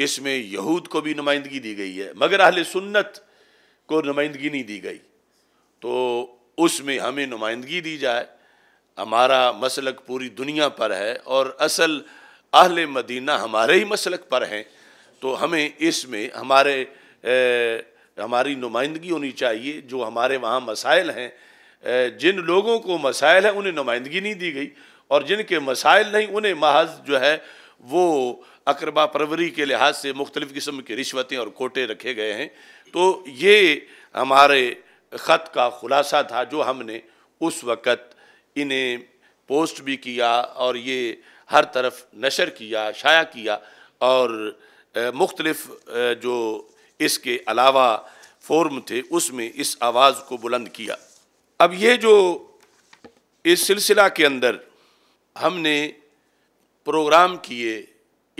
जिसमें यहूद को भी नुमाइंदगी दी गई है मगर अहले सुन्नत को नुमाइंदगी नहीं दी गई तो उसमें हमें नुमाइंदगी दी जाए हमारा मसलक पूरी दुनिया पर है और असल अहल मदीना हमारे ही मसलक पर हैं तो हमें इसमें हमारे ए, हमारी नुमाइंदगी होनी चाहिए जो हमारे वहाँ मसाइल हैं जिन लोगों को मसाइल हैं उन्हें नुमाइंदगी नहीं दी गई और जिनके मसाइल नहीं उन्हें महज जो है वो अकरबा परवरी के लिहाज से मुख्तलिफ़ किस्म की रिश्वतें और कोटे रखे गए हैं तो ये हमारे ख़त का ख़ुलासा था जो हमने उस वक़्त इन्हें पोस्ट भी किया और ये हर तरफ नशर किया शाया किया और मुख्तलफ़ जो इसके अलावा फोरम थे उसमें इस आवाज़ को बुलंद किया अब ये जो इस सिलसिला के अंदर हमने प्रोग्राम किए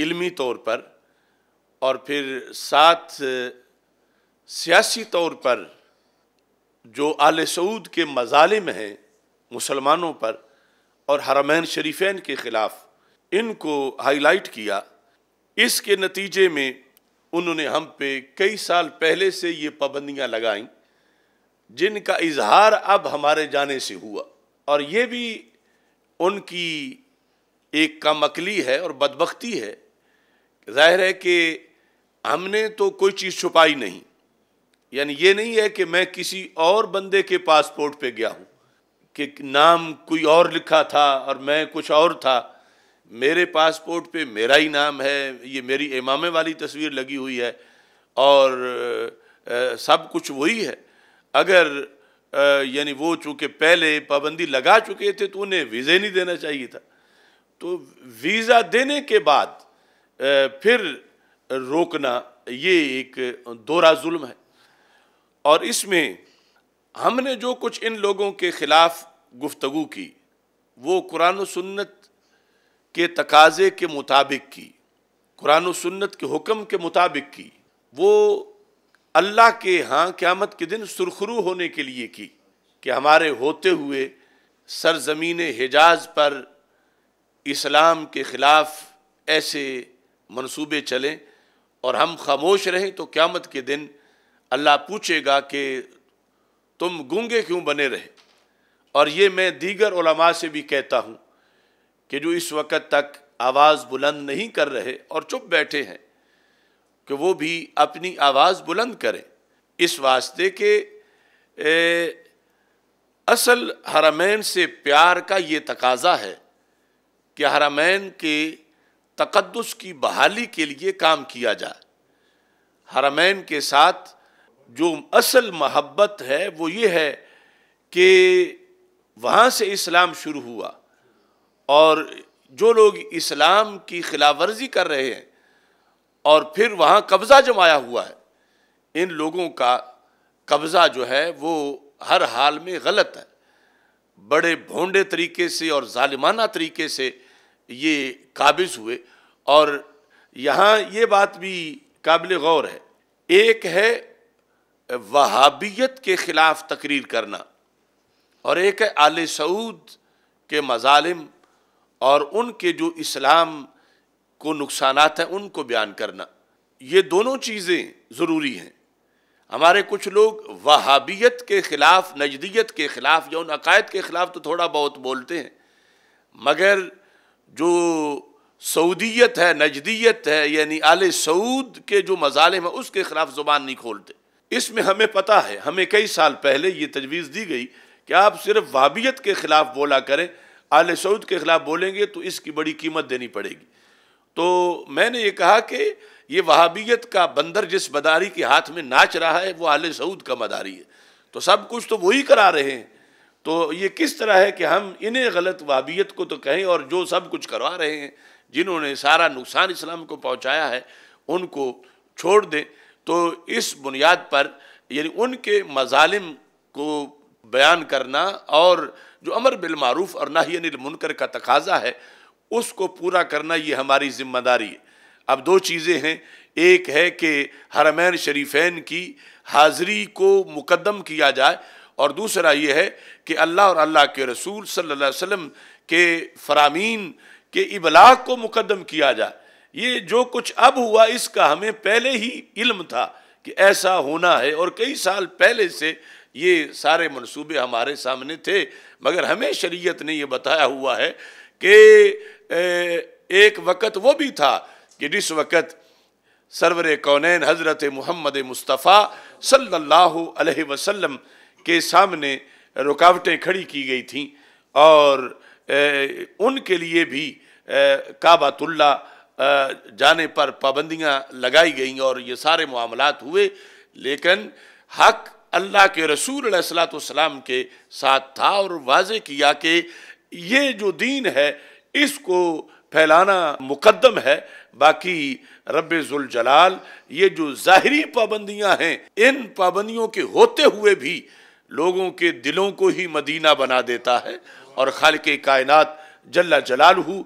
इल्मी तौर पर और फिर साथ सियासी तौर पर जो आल सऊद के मजालिम हैं मुसलमानों पर और हरमैन शरीफेन के ख़िलाफ़ इनको हाईलाइट किया इसके नतीजे में उन्होंने हम पे कई साल पहले से ये पाबंदियाँ लगाईं जिनका इजहार अब हमारे जाने से हुआ और ये भी उनकी एक अकली है और बदबख्ती है जाहिर है कि हमने तो कोई चीज़ छुपाई नहीं यानी ये नहीं है कि मैं किसी और बंदे के पासपोर्ट पे गया हूँ कि नाम कोई और लिखा था और मैं कुछ और था मेरे पासपोर्ट पे मेरा ही नाम है ये मेरी इमामे वाली तस्वीर लगी हुई है और आ, सब कुछ वही है अगर यानी वो चूँकि पहले पाबंदी लगा चुके थे तो उन्हें वीज़े नहीं देना चाहिए था तो वीज़ा देने के बाद आ, फिर रोकना ये एक दोरा जुल्म है और इसमें हमने जो कुछ इन लोगों के ख़िलाफ़ गुफ्तु की वो कुरान सुन्नत के तकाजे के मुताबिक की कुरान सुन्नत के हुक्म के मुताबिक की वो अल्लाह के यहाँ क़्यामत के दिन सुरखरू होने के लिए की कि हमारे होते हुए सरजमीन हिजाज पर इस्लाम के ख़िलाफ़ ऐसे मंसूबे चलें और हम खामोश रहें तो क़्यामत के दिन अल्लाह पूछेगा कि तुम गूंगे क्यों बने रहे और ये मैं दीगर से भी कहता हूँ कि जो इस वक्त तक आवाज़ बुलंद नहीं कर रहे और चुप बैठे हैं कि वो भी अपनी आवाज़ बुलंद करें इस वास्ते के ए, असल हरमैन से प्यार का ये तकाजा है कि हरमैन के तकदस की बहाली के लिए काम किया जाए हरमैन के साथ जो असल महब्बत है वो ये है कि वहाँ से इस्लाम शुरू हुआ और जो लोग इस्लाम की खिलाफ वर्जी कर रहे हैं और फिर वहाँ कब्ज़ा जमाया हुआ है इन लोगों का कब्ज़ा जो है वो हर हाल में गलत है बड़े भोंडे तरीके से और ालिमाना तरीके से ये काबिज हुए और यहाँ ये बात भी काबिल गौर है एक है वहाबियत के ख़िलाफ़ तकरीर करना और एक है आल सऊद के मजालिम और उनके जो इस्लाम को नुकसान हैं उनको बयान करना ये दोनों चीज़ें ज़रूरी हैं हमारे कुछ लोग वहाबियत के ख़िलाफ़ नजदीयत के ख़िलाफ़ या उन अकायद के ख़िलाफ़ तो थोड़ा बहुत बोलते हैं मगर जो सऊदीत है नजदीयत है यानी आल सऊद के जो मजालम हैं उसके ख़िलाफ़ ज़ुबान नहीं खोलते इसमें हमें पता है हमें कई साल पहले ये तजवीज़ दी गई कि आप सिर्फ वहाबियत के ख़िलाफ़ बोला करें आल सऊद के ख़िलाफ़ बोलेंगे तो इसकी बड़ी कीमत देनी पड़ेगी तो मैंने ये कहा कि ये वहाबियत का बंदर जिस मदारी के हाथ में नाच रहा है वो आल सऊद का मदारी है तो सब कुछ तो वही करा रहे हैं तो ये किस तरह है कि हम इन्हें गलत वहाबियत को तो कहें और जो सब कुछ करवा रहे हैं जिन्होंने सारा नुकसान इस्लाम को पहुँचाया है उनको छोड़ दें तो इस बुनियाद पर यानी उनके मजालिम को बयान करना और जो अमर बिलमारूफ और नाही अनिल मुनकर का तकाजा है उसको पूरा करना ये हमारी जिम्मेदारी है अब दो चीज़ें हैं एक है कि हरमैन शरीफेन की हाज़री को मुकदम किया जाए और दूसरा ये है कि अल्लाह और अल्लाह के रसूल सल्लल्लाहु अलैहि वसल्लम के फरामीन के इबलाग को मुकदम किया जाए ये जो कुछ अब हुआ इसका हमें पहले ही इल्म था कि ऐसा होना है और कई साल पहले से ये सारे मनसूबे हमारे सामने थे मगर हमें शरीयत ने ये बताया हुआ है कि एक वक़्त वो भी था कि जिस वक़्त सरवर कौनैन हज़रत मोहम्मद मुस्तफ़ा सल्लल्लाहु अलैहि वसल्लम के सामने रुकावटें खड़ी की गई थीं और ए, उनके लिए भी काबातुल्ला जाने पर पाबंदियाँ लगाई गई और ये सारे मामला हुए लेकिन हक अल्लाह के रसूल सलाम के साथ था और वाज किया कि ये जो दीन है इसको फैलाना मुकदम है बाकी रब जलाल ये जो ज़ाहरी पाबंदियां हैं इन पाबंदियों के होते हुए भी लोगों के दिलों को ही मदीना बना देता है और खाल के कायनत जल्ला जलाल हु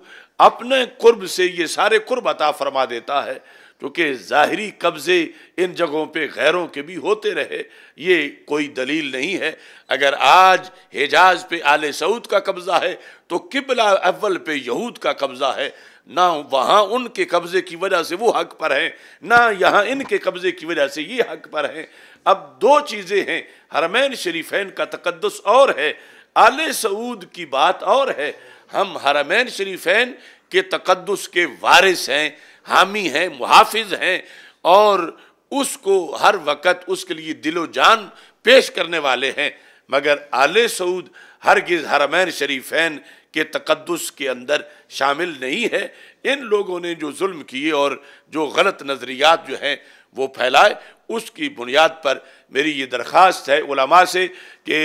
अपने कुर्ब से ये सारे कुर्ब अता फरमा देता है क्योंकि ज़ाहरी कब्ज़े इन जगहों पे गैरों के भी होते रहे ये कोई दलील नहीं है अगर आज हिजाज पे आल सऊद का कब्ज़ा है तो किबला अव्वल पे यहूद का कब्ज़ा है ना वहाँ उनके कब्ज़े की वजह से वो हक पर हैं ना यहाँ इनके कब्ज़े की वजह से ये हक पर हैं अब दो चीज़ें हैं हरमैन शरीफैन का तकदस और है आल सऊद की बात और है हम हरमैन शरीफैन के तकदस के वारिस हैं हामी हैं मुहाफिज हैं और उसको हर वक़्त उसके लिए दिलो जान पेश करने वाले हैं मगर आल सऊद हरगिज़ हरमैन शरीफैन के तकदस के अंदर शामिल नहीं है इन लोगों ने जो जुल्म किए और जो गलत नज़रियात जो हैं वो फैलाए उसकी बुनियाद पर मेरी ये दरख्वास्त है उलमा से कि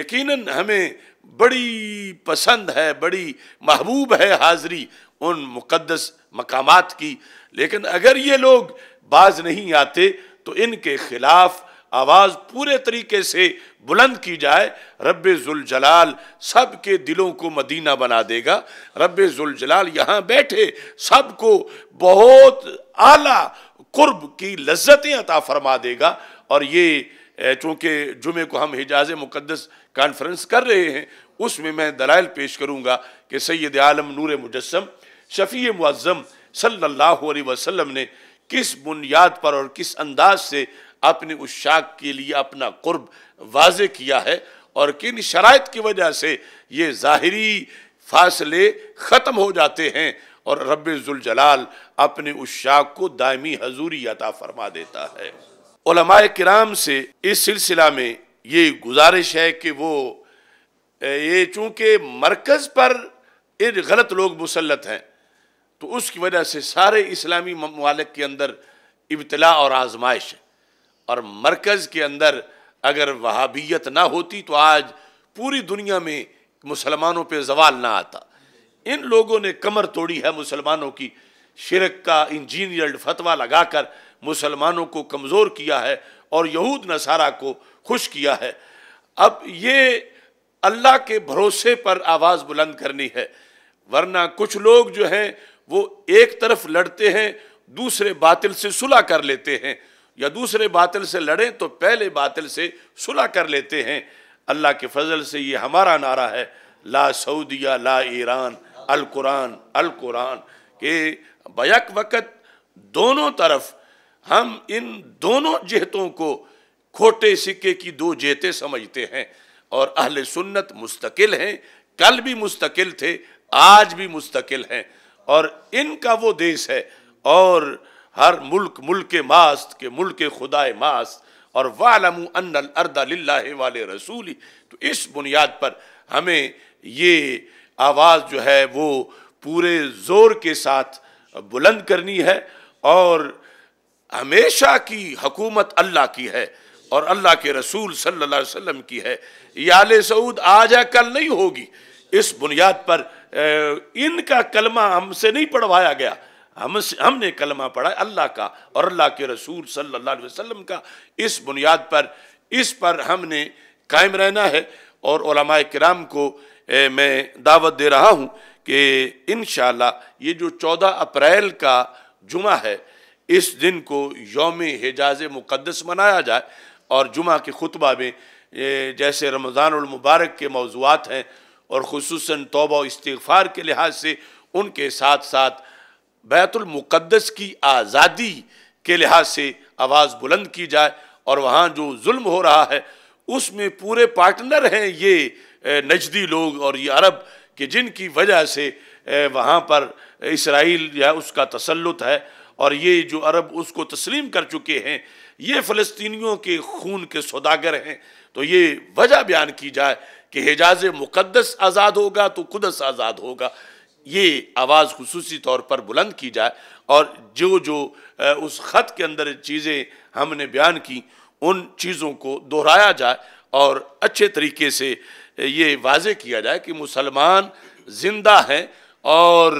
यकीनन हमें बड़ी पसंद है बड़ी महबूब है हाज़री उन मुकदस मकाम की लेकिन अगर ये लोग बाज नहीं आते तो इनके खिलाफ आवाज़ पूरे तरीके से बुलंद की जाए रब जलाल सब के दिलों को मदीना बना देगा रब जलाल यहाँ बैठे सबको बहुत आला कुर्ब की लज्जतें अता फरमा देगा और ये चूँकि जुमे को हम हिजाज मुकदस कॉन्फ्रेंस कर रहे हैं उसमें मैं दलाइल पेश करूँगा कि सैद आलम नूर मुजस्म शफी मुआज़म सल्लल्लाहु अलैहि वसल्लम ने किस बुनियाद पर और किस अंदाज से अपने उस शाख के लिए अपना कुर्ब वाज किया है और किन शरात की वजह से ये ज़ाहरी फासले ख़त्म हो जाते हैं और रबाल अपने उस शाख को दायमी हजूरी अता फरमा देता है कराम से इस सिलसिला में ये गुजारिश है कि वो ये चूँकि मरकज़ पर गलत लोग मुसलत हैं तो उसकी वजह से सारे इस्लामी ममालिक के अंदर इब्तला और आजमाइश और मरकज़ के अंदर अगर वहाबियत ना होती तो आज पूरी दुनिया में मुसलमानों पर जवाल ना आता इन लोगों ने कमर तोड़ी है मुसलमानों की शिरक का इंजीनियर्ड फतवा लगाकर मुसलमानों को कमज़ोर किया है और यहूद नसारा को खुश किया है अब ये अल्लाह के भरोसे पर आवाज़ बुलंद करनी है वरना कुछ लोग जो हैं वो एक तरफ लड़ते हैं दूसरे बातिल से सुलह कर लेते हैं या दूसरे बातिल से लड़ें तो पहले बातिल से सुलह कर लेते हैं अल्लाह के फजल से ये हमारा नारा है ला सऊदिया ला ईरान अल कुरान अल कुरान के बयक वक़्त दोनों तरफ हम इन दोनों जहतों को खोटे सिक्के की दो जेतें समझते हैं और अहल सुन्नत मुस्तकिल हैं कल भी मुस्तकिल थे आज भी मुस्तकिल हैं और इनका वो देश है और हर मुल्क मुल्क मास्त के मुल्क खुदाए मास्त और वालम अनल अर्दा वाले रसूली तो इस बुनियाद पर हमें ये आवाज़ जो है वो पूरे ज़ोर के साथ बुलंद करनी है और हमेशा की हकूमत अल्लाह की है और अल्लाह के रसूल सल्लल्लाहु अलैहि वसल्लम की है आल सऊद आज या कल नहीं होगी इस बुनियाद पर इनका कलमा हमसे नहीं पढ़वाया गया हम हमने कलमा पढ़ा अल्लाह का और अल्लाह के रसूल सल्लल्लाहु अलैहि वसल्लम का इस बुनियाद पर इस पर हमने कायम रहना है और कराम को ए, मैं दावत दे रहा हूँ कि इन ये जो चौदह अप्रैल का जुमा है इस दिन को योम हिजाज मुक़दस मनाया जाए और जुमा के खुतबा में जैसे रमज़ानमबारक के मौजूद हैं और खसूस तोबा इस्तफ़ार के लिहाज से उनके साथ साथ बैतुलमक़दस की आज़ादी के लिहाज से आवाज़ बुलंद की जाए और वहाँ जो जुल्म हो रहा है उसमें पूरे पार्टनर हैं ये नजदी लोग और ये अरब कि जिनकी वजह से वहाँ पर इसराइल या उसका तसलुत है और ये जो अरब उसको तस्लीम कर चुके हैं ये फ़लस्तनीों के खून के सौदागर हैं तो ये वजह बयान की जाए कि हिजाज मुकदस आज़ाद होगा तो कुदस आज़ाद होगा ये आवाज़ खसूस तौर पर बुलंद की जाए और जो जो उस ख़त के अंदर चीज़ें हमने बयान की उन चीज़ों को दोहराया जाए और अच्छे तरीके से ये वाज किया जाए कि मुसलमान ज़िंदा हैं और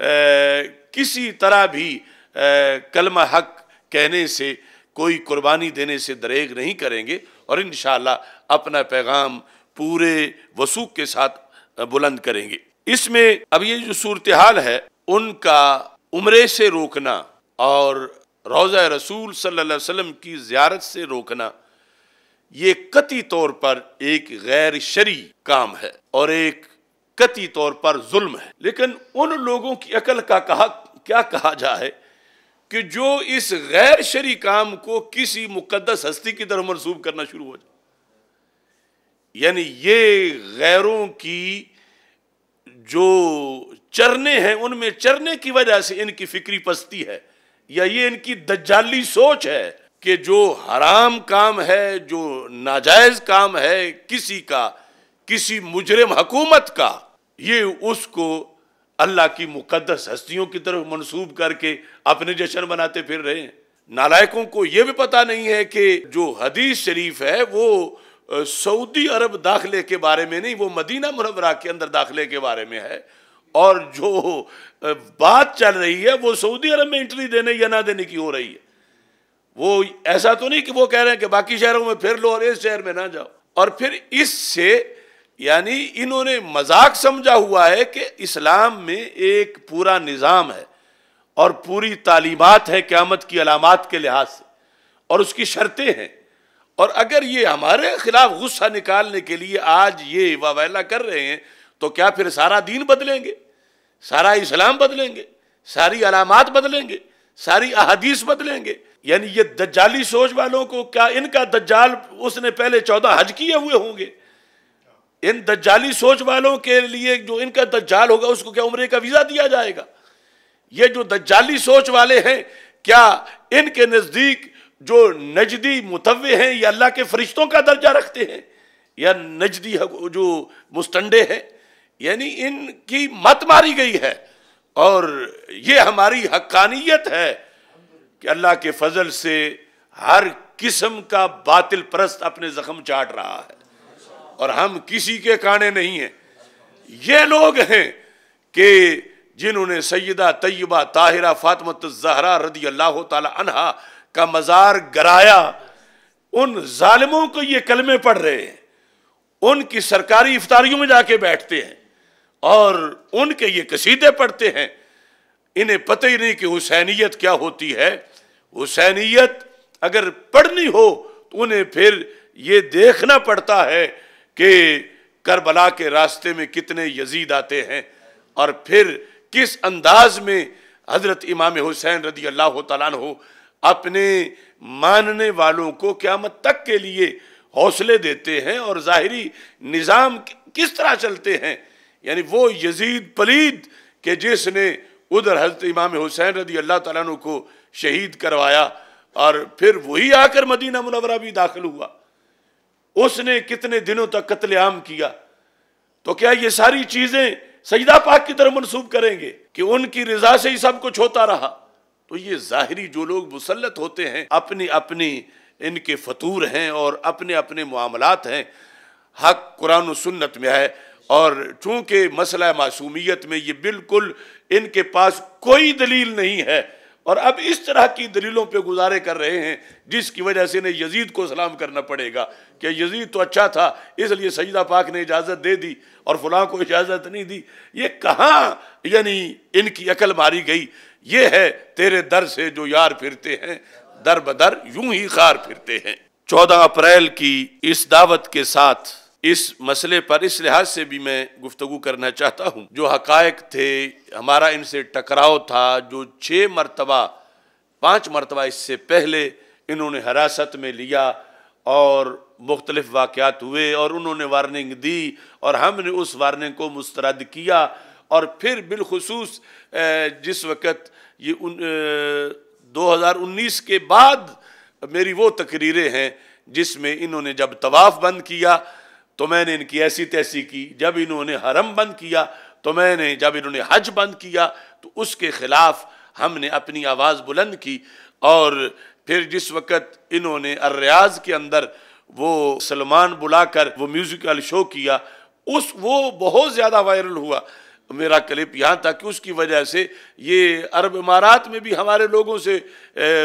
ए, किसी तरह भी ए, कलमा हक कहने से कोई कुर्बानी देने से दरेग नहीं करेंगे और इन अपना पैगाम पूरे वसूख के साथ बुलंद करेंगे इसमें अब ये जो सूरत हाल है उनका उम्र से रोकना और रोज़ा रसूल सल्लल्लाहु अलैहि वसल्लम की ज़्यारत से रोकना ये कति तौर पर एक गैर शरी काम है और एक कति तौर पर जुल्म है लेकिन उन लोगों की अकल का कहा क्या कहा जाए कि जो इस गैर शरी काम को किसी मुकदस हस्ती की तरफ मनसूब करना शुरू हो जाए यानी ये गैरों की जो चरने हैं उनमें चरने की वजह से इनकी फिक्री पस्ती है या ये इनकी दज्जाली सोच है कि जो हराम काम है जो नाजायज काम है किसी का किसी मुजरिम हकूमत का ये उसको अल्लाह की मुकदस हस्तियों की तरफ मनसूब करके अपने जश्न बनाते फिर रहे हैं नालायकों को यह भी पता नहीं है कि जो हदीस शरीफ है वो सऊदी अरब दाखिले के बारे में नहीं वो मदीना मुनवरा के अंदर दाखिले के बारे में है और जो बात चल रही है वो सऊदी अरब में एंट्री देने या ना देने की हो रही है वो ऐसा तो नहीं कि वो कह रहे हैं कि बाकी शहरों में फिर लो और इस शहर में ना जाओ और फिर इससे यानी इन्होंने मजाक समझा हुआ है कि इस्लाम में एक पूरा निज़ाम है और पूरी तालीमत है क़्यामत की अलामत के लिहाज से और उसकी शर्तें हैं और अगर ये हमारे खिलाफ गुस्सा निकालने के लिए आज ये वावैला कर रहे हैं तो क्या फिर सारा दीन बदलेंगे सारा इस्लाम बदलेंगे सारी अलामत बदलेंगे सारी अहदीस बदलेंगे यानी ये दज्जाली सोच वालों को क्या इनका दज्जाल उसने पहले चौदह हज किए हुए होंगे इन दज्जाली सोच वालों के लिए जो इनका दज्जाल होगा उसको क्या उम्र का वीज़ा दिया जाएगा ये जो दज्जाली सोच वाले हैं क्या इनके नज़दीक जो नजदी मुतवे हैं या अल्लाह के फरिश्तों का दर्जा रखते हैं या नजदी जो मुस्तंडे हैं यानी इनकी मत मारी गई है और ये हमारी हक्कानियत है कि अल्लाह के फजल से हर किस्म का बातिल परस्त अपने जख्म चाट रहा है और हम किसी के काने नहीं हैं ये लोग हैं कि जिन्होंने सैदा तय्यबा ताहिरा फातमत जहरा रदी अल्लाह तला का मज़ार गराया उन जालिमों को ये कलमे पढ़ रहे हैं उनकी सरकारी इफ्तारियों में जाके बैठते हैं और उनके ये कसीदे पढ़ते हैं इन्हें पता ही नहीं कि हुसैनीत क्या होती है हुसैनियत अगर पढ़नी हो तो उन्हें फिर ये देखना पड़ता है कि करबला के रास्ते में कितने यजीद आते हैं और फिर किस अंदाज में हज़रत इमाम हुसैन रदी अल्लाह तला हो अपने मानने वालों को क्यामत तक के लिए हौसले देते हैं और ज़ाहरी निज़ाम किस तरह चलते हैं यानी वो यजीद पलीद के जिसने उधर हजरत इमाम हुसैन रदी अल्लाह तु को शहीद करवाया और फिर वही आकर मदीना मुनवरा भी दाखिल हुआ उसने कितने दिनों तक कत्लेआम किया तो क्या ये सारी चीज़ें सजदा पाक की तरफ मनसूब करेंगे कि उनकी रजा से ही सब कुछ होता रहा तो ये ज़ाहरी जो लोग मुसलत होते हैं अपनी अपनी इनके फतूर हैं और अपने अपने मामलात हैं हक कुरान सुन्नत में है और चूँकि मसला मासूमियत में ये बिल्कुल इनके पास कोई दलील नहीं है और अब इस तरह की दलीलों पे गुजारे कर रहे हैं जिसकी वजह से इन्हें यजीद को सलाम करना पड़ेगा कि यजीद तो अच्छा था इसलिए सजदा पाक ने इजाज़त दे दी और फलां को इजाज़त नहीं दी ये कहाँ यानी इनकी अकल मारी गई ये है तेरे दर से जो यार फिरते हैं दर बदर यूं ही खार फिरते हैं चौदह अप्रैल की इस दावत के साथ इस मसले पर इस लिहाज से भी मैं गुफ्तु करना चाहता हूँ जो हकायक थे हमारा इनसे टकराव था जो छः मरतबा पाँच मरतबा इससे पहले इन्होंने हिरासत में लिया और मुख्तलिफ वाक़ हुए और उन्होंने वार्निंग दी और हमने उस वार्निंग को मुस्तरद किया और फिर बिलखसूस जिस वक़्त ये उन दो हज़ार उन्नीस के बाद मेरी वो तकरीरें हैं जिसमें इन्होंने जब तवाफ़ बंद किया तो मैंने इनकी ऐसी तैसी की जब इन्होंने हरम बंद किया तो मैंने जब इन्होंने हज बंद किया तो उसके ख़िलाफ़ हमने अपनी आवाज़ बुलंद की और फिर जिस वक़्त इन्होंने अर्रियाज के अंदर वो सलमान बुलाकर वो म्यूज़िकल शो किया उस वो बहुत ज़्यादा वायरल हुआ मेरा क्लिप यहाँ था कि उसकी वजह से ये अरब इमारात में भी हमारे लोगों से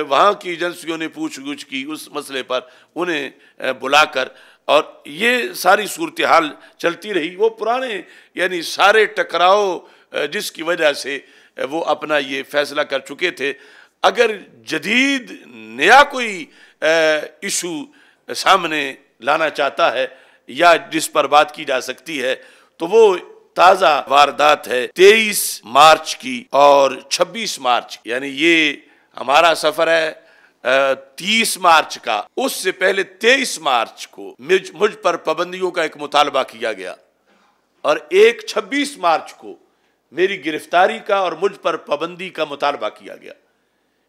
वहाँ की एजेंसियों ने पूछ गूछ की उस मसले पर उन्हें बुलाकर और ये सारी सूरत हाल चलती रही वो पुराने यानी सारे टकराव जिसकी वजह से वो अपना ये फैसला कर चुके थे अगर जदीद नया कोई इशू सामने लाना चाहता है या जिस पर बात की जा सकती है तो वो ताजा वारदात है तेईस मार्च की और छब्बीस मार्च यानी ये हमारा सफर है तीस मार्च का उससे पहले तेईस मार्च को मुझ मुझ पर पाबंदियों का एक मुतालबा किया गया और एक छब्बीस मार्च को मेरी गिरफ्तारी का और मुझ पर पाबंदी का मुतालबा किया गया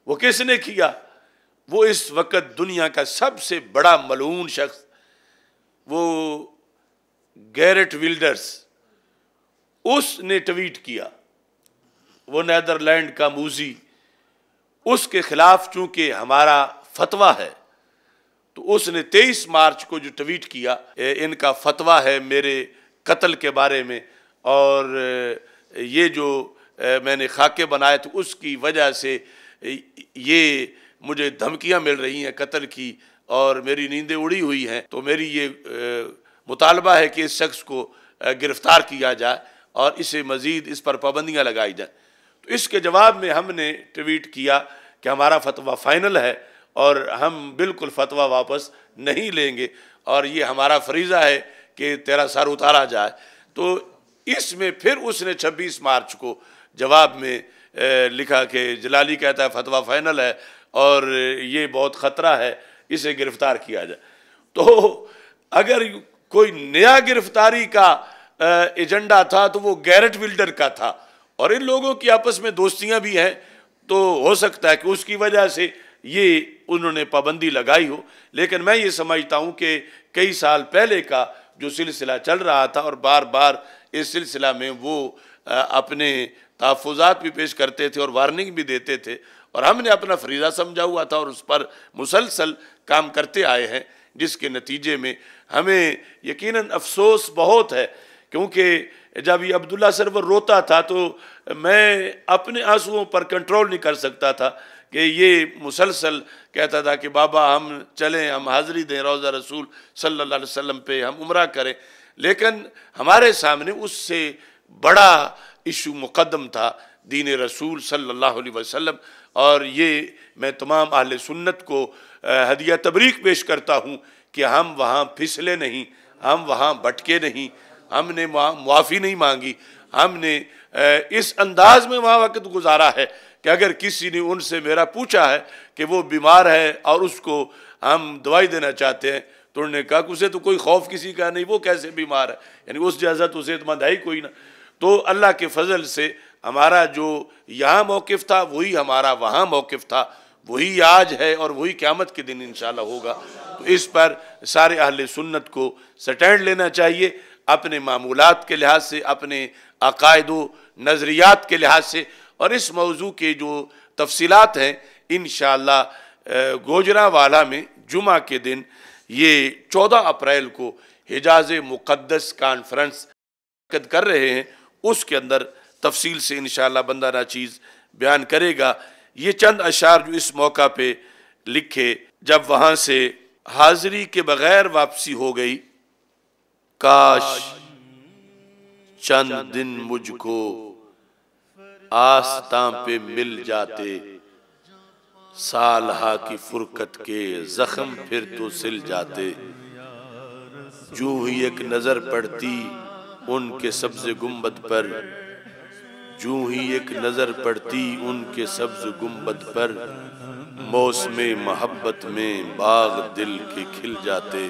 वो किसने किया वो इस वक्त दुनिया का सबसे बड़ा मलून शख्स वो गैरेट विल्डर्स उसने ट्वीट किया वो नैदरलैंड का मूजी उसके खिलाफ चूंकि हमारा फतवा है तो उसने 23 मार्च को जो ट्वीट किया इनका फतवा है मेरे कत्ल के बारे में और ये जो मैंने खाके बनाए तो उसकी वजह से ये मुझे धमकियां मिल रही हैं कत्ल की और मेरी नींदें उड़ी हुई हैं तो मेरी ये मुतालबा है कि इस शख्स को गिरफ़्तार किया जाए और इसे मज़ीद इस पर पाबंदियाँ लगाई जाएँ तो इसके जवाब में हमने ट्वीट किया कि हमारा फतवा फ़ाइनल है और हम बिल्कुल फतवा वापस नहीं लेंगे और ये हमारा फरीज़ा है कि तेरा सर उतारा जाए तो इसमें फिर उसने 26 मार्च को जवाब में लिखा कि जलाली कहता है फतवा फ़ाइनल है और ये बहुत ख़तरा है इसे गिरफ़्तार किया जाए तो अगर कोई नया गिरफ़्तारी का एजेंडा था तो वो गैरट विल्डर का था और इन लोगों की आपस में दोस्तियां भी हैं तो हो सकता है कि उसकी वजह से ये उन्होंने पाबंदी लगाई हो लेकिन मैं ये समझता हूँ कि कई साल पहले का जो सिलसिला चल रहा था और बार बार इस सिलसिला में वो अपने तहफात भी पेश करते थे और वार्निंग भी देते थे और हमने अपना फरीजा समझा हुआ था और उस पर मुसलसल काम करते आए हैं जिसके नतीजे में हमें यकीनन अफसोस बहुत है क्योंकि जब ये अब्दुल्ला सरवर रोता था तो मैं अपने आंसुओं पर कंट्रोल नहीं कर सकता था कि ये मुसलसल कहता था कि बाबा हम चलें हम हाज़िरी दें रोज़ा रसूल सल्लल्लाहु अलैहि वसल्लम पे हम उम्र करें लेकिन हमारे सामने उससे बड़ा इशू मुकदम था दीन रसूल सल्लल्लाहु अलैहि वसल्लम और ये मैं तमाम अहल सुन्नत को हदिया तबरीक पेश करता हूँ कि हम वहाँ फिसले नहीं हम वहाँ भटके नहीं हमने मुआफ़ी नहीं मांगी हमने इस अंदाज में वहाँ वक्त गुजारा है कि अगर किसी ने उनसे मेरा पूछा है कि वो बीमार है और उसको हम दवाई देना चाहते हैं तो उन्होंने कहा कि उसे तो कोई खौफ किसी का नहीं वो कैसे बीमार है यानी उस जैसा तो उसे इतमंद है ही कोई ना तो अल्लाह के फजल से हमारा जो यहाँ मौक़ था वही हमारा वहाँ मौक़ था वही आज है और वही क़्यामत के दिन इन होगा तो इस पर सारे अहल सुन्नत को स्टैंड लेना चाहिए अपने मामूलत के लिहाज से अपने अकायद नज़रियात के लिहाज से और इस मौजू के जो तफसीत हैं इन गोजरा वाला में जुमा के दिन ये चौदह अप्रैल को हिजाज मुक़दस कॉन्फ्रेंस कर रहे हैं उसके अंदर तफसील से इन बंदा ना चीज़ बयान करेगा ये चंद अशार जो इस मौका पे लिखे जब वहाँ से हाज़िरी के बग़ैर वापसी हो गई काश चंद दिन मुझको आस्था पे मिल जाते सालहा की फुरकत के जख्म फिर तो सिल जाते जो ही एक नजर पड़ती उनके सब्ज गुम्बद पर जो ही एक नजर पड़ती उनके सब्ज गुम्बद पर मौसम मोहब्बत में बाग दिल के खिल जाते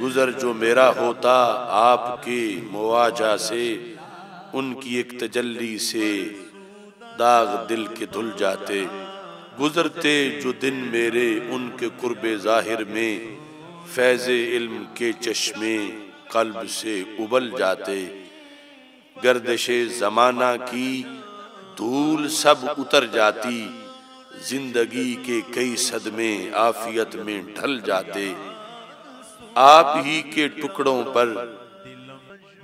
गुज़र जो मेरा होता आपके मुआजा से उनकी एक तजल्ली से दाग दिल के धुल जाते गुज़रते जो दिन मेरे उनके कुर्ब ज़ाहिर में फैज़ इल्म के चश्मे कल्ब से उबल जाते गर्दश ज़माना की धूल सब उतर जाती ज़िंदगी के कई सदमे आफियत में ढल जाते आप ही के टुकड़ों पर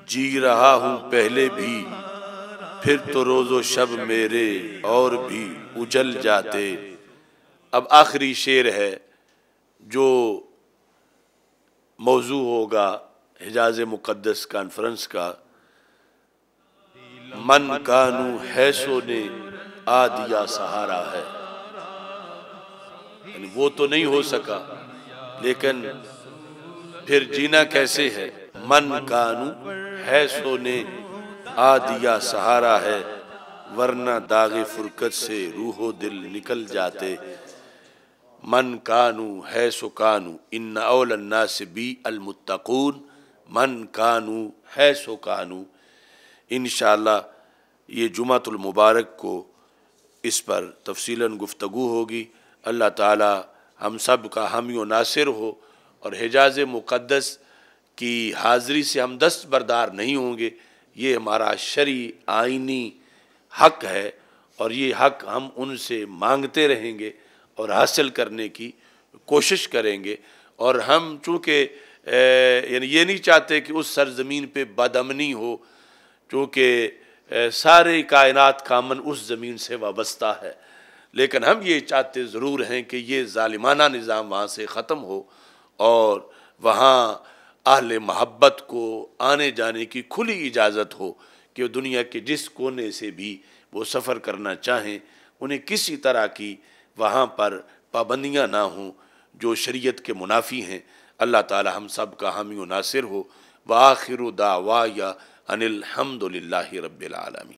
जी रहा हूं पहले भी फिर तो रोज़ो शब मेरे और भी उजल जाते अब आखिरी शेर है जो मौजू होगा हिजाज मुक़दस कॉन्फ्रेंस का मन कानू हैसो ने आ दिया सहारा है वो तो नहीं हो सका लेकिन फिर जीना कैसे है मन कानू है सोने आ दिया सहारा है वरना दागे फुरकत से रूहो दिल निकल जाते मन कानू है सो कानू इन अवलन्ना से बी अलमुत्तकून मन कानू है सो कानू इन ये जुमातुल मुबारक को इस पर तफसीला गुफ्तु होगी अल्लाह ताला हम सब का हामी नासिर हो और हिजाज मुक़दस की हाज़िरी से हम दस्त बरदार नहीं होंगे ये हमारा शरी आइनी हक है और ये हक हम उनसे मांगते रहेंगे और हासिल करने की कोशिश करेंगे और हम चूँकि यानी ये नहीं चाहते कि उस सरजमीन पे बदमनी हो चूँकि सारे कायनात का अमन उस ज़मीन से वाबस्ता है लेकिन हम ये चाहते ज़रूर हैं कि ये ालिमाना निज़ाम वहाँ से ख़त्म हो और वहाँ अहल मोहब्बत को आने जाने की खुली इजाज़त हो कि दुनिया के जिस कोने से भी वो सफ़र करना चाहें उन्हें किसी तरह की वहाँ पर पाबंदियाँ ना हों जो शरीयत के मुनाफी हैं अल्लाह ताला हम सब का हामी नासिर हो वाखिर दावा या अनिलहमदिल्ला रबालमी